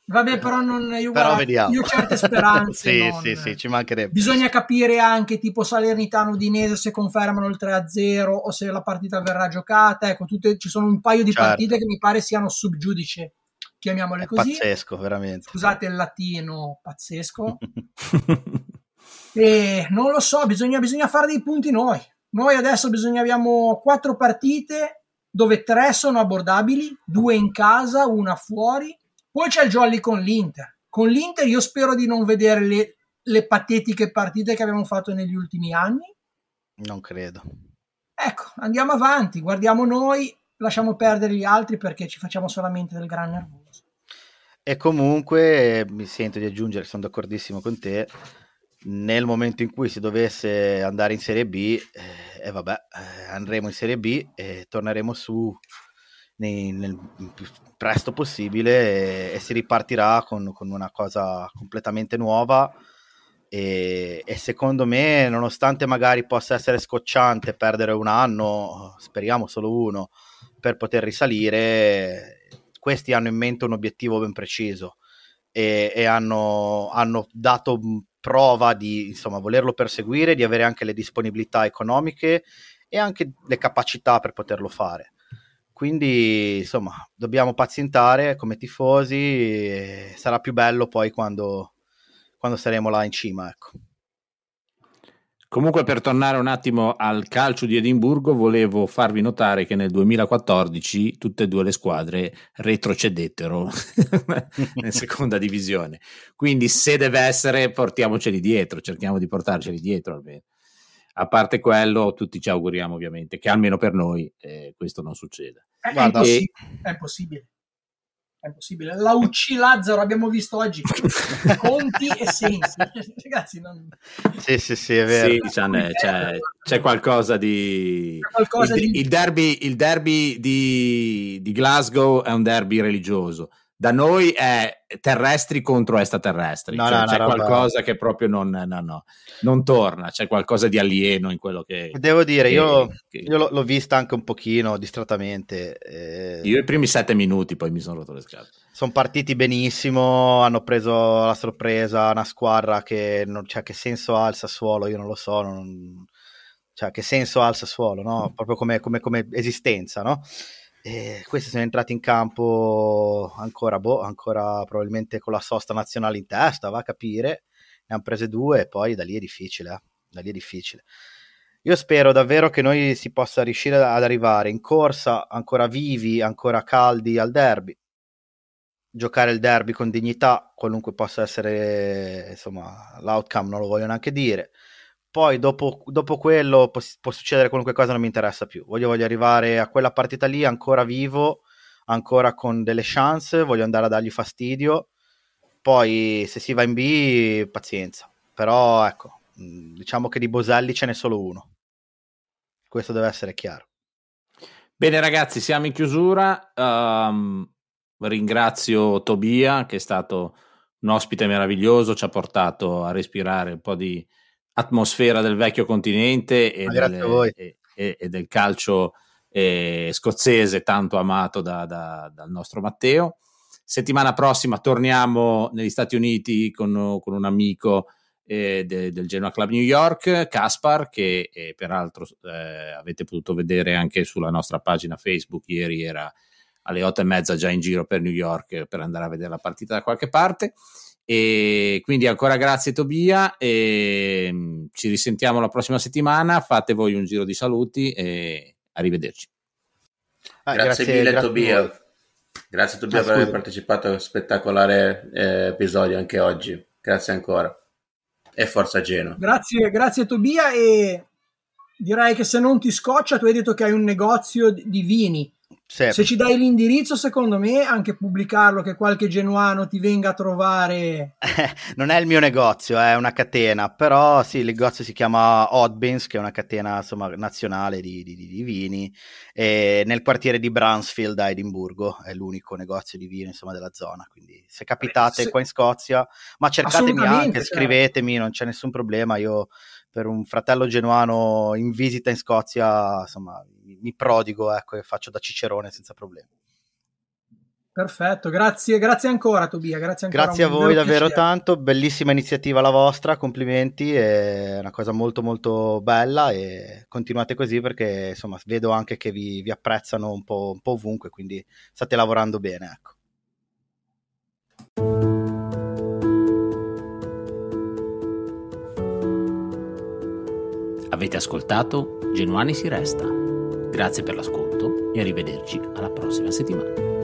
Vabbè, però non io, però guarda, io certe speranze. sì, non... sì, sì, ci mancherebbe. Bisogna capire anche tipo Salernitano Udinese se confermano il 3-0 o se la partita verrà giocata. Ecco, tutte, ci sono un paio di certo. partite che mi pare siano subgiudice. Chiamiamole È così. Pazzesco, veramente. Scusate il latino, pazzesco. e non lo so, bisogna, bisogna fare dei punti noi. Noi adesso bisogna, abbiamo quattro partite dove tre sono abbordabili, due in casa, una fuori poi c'è il jolly con l'Inter. Con l'Inter io spero di non vedere le, le patetiche partite che abbiamo fatto negli ultimi anni. Non credo. Ecco, andiamo avanti, guardiamo noi, lasciamo perdere gli altri perché ci facciamo solamente del gran nervoso. E comunque eh, mi sento di aggiungere, sono d'accordissimo con te, nel momento in cui si dovesse andare in Serie B, eh, e eh, vabbè, andremo in Serie B e torneremo su nei, nel più presto possibile e, e si ripartirà con, con, una cosa completamente nuova. E, e, secondo me, nonostante magari possa essere scocciante perdere un anno, speriamo solo uno, per poter risalire, questi hanno in mente un obiettivo ben preciso e, e hanno, hanno dato prova di insomma, volerlo perseguire, di avere anche le disponibilità economiche e anche le capacità per poterlo fare. Quindi, insomma, dobbiamo pazientare come tifosi, sarà più bello poi quando, quando saremo là in cima, ecco. Comunque, per tornare un attimo al calcio di Edimburgo, volevo farvi notare che nel 2014 tutte e due le squadre retrocedettero in seconda divisione. Quindi, se deve essere, portiamoceli dietro, cerchiamo di portarceli dietro almeno a parte quello, tutti ci auguriamo ovviamente che almeno per noi eh, questo non succeda. È, Guarda, e... è possibile. È possibile. La UC Lazzaro abbiamo visto oggi conti e sensi. Ragazzi, non... Sì, sì, sì, è vero. Sì, c'è, eh, c'è, c'è, qualcosa di. C'è qualcosa il, di... il, derby, il derby di, di Glasgow è un derby religioso da noi è terrestri contro extraterrestri, no, cioè, no, c'è no, qualcosa che proprio non, non, torna, c'è qualcosa di alieno in quello che... Devo dire, che, io, che... io l'ho, l'ho, vista anche un pochino distrattamente. Eh... Io i primi sette minuti poi mi sono rotto le scatole. Sono partiti benissimo, hanno preso la sorpresa, una squadra che non cioè, che senso ha il Sassuolo, io non lo so, non... cioè che senso ha il Sassuolo, no? Mm. proprio come, come, come esistenza, no? questi sono entrati in campo ancora, boh, ancora probabilmente con la sosta nazionale in testa, va a capire. Ne hanno prese due e poi da lì è difficile. Eh? Da lì è difficile. Io spero davvero che noi si possa riuscire ad arrivare in corsa ancora vivi, ancora caldi al derby. Giocare il derby con dignità, qualunque possa essere insomma, l'outcome, non lo voglio neanche dire poi dopo, dopo quello può, può, succedere qualunque cosa, non mi interessa più. Voglio, voglio, arrivare a quella partita lì ancora vivo, ancora con delle chance, voglio andare a dargli fastidio. Poi se si va in B, pazienza. Però ecco, diciamo che di Boselli ce n'è solo uno. Questo deve essere chiaro. Bene ragazzi, siamo in chiusura. Um, ringrazio Tobia che è stato un ospite meraviglioso, ci ha portato a respirare un po' di atmosfera del vecchio continente e, del, e, e, e del calcio eh, scozzese tanto amato da, da, dal nostro Matteo. Settimana prossima torniamo negli Stati Uniti con, con un amico eh, de, del Genoa Club New York, Caspar, che eh, peraltro eh, avete potuto vedere anche sulla nostra pagina Facebook. Ieri era alle otto e mezza già in giro per New York per andare a vedere la partita da qualche parte. E quindi ancora grazie Tobia e mm, ci risentiamo la prossima settimana. Fate voi un giro di saluti e arrivederci. Ah, grazie, grazie, mille grazie Tobia. Grazie Tobia ah, per aver partecipato a un spettacolare eh, episodio anche oggi. Grazie ancora. E forza Genoa. Grazie, grazie Tobia e direi che se non ti scoccia tu hai detto che hai un negozio di vini Certo. Se ci dai l'indirizzo, secondo me, anche pubblicarlo, che qualche genuano ti venga a trovare. non è il mio negozio, è una catena, però sì, il negozio si chiama Odbins, che è una catena insomma, nazionale di, di, di vini, nel quartiere di Bransfield a Edimburgo, è l'unico negozio di vino insomma, della zona, quindi se capitate se... qua in Scozia, ma cercatemi anche, cioè scrivetemi, non c'è nessun problema, io per un fratello genuano in visita in Scozia, insomma, mi prodigo ecco, e faccio da cicerone senza problemi. Perfetto, grazie, grazie ancora Tobia, grazie ancora. Grazie a voi davvero piacere. tanto, bellissima iniziativa la vostra, complimenti, è una cosa molto molto bella e continuate così perché insomma vedo anche che vi, vi apprezzano un po', un po' ovunque, quindi state lavorando bene. Ecco. Avete ascoltato Genuani si resta. Grazie per l'ascolto e arrivederci alla prossima settimana.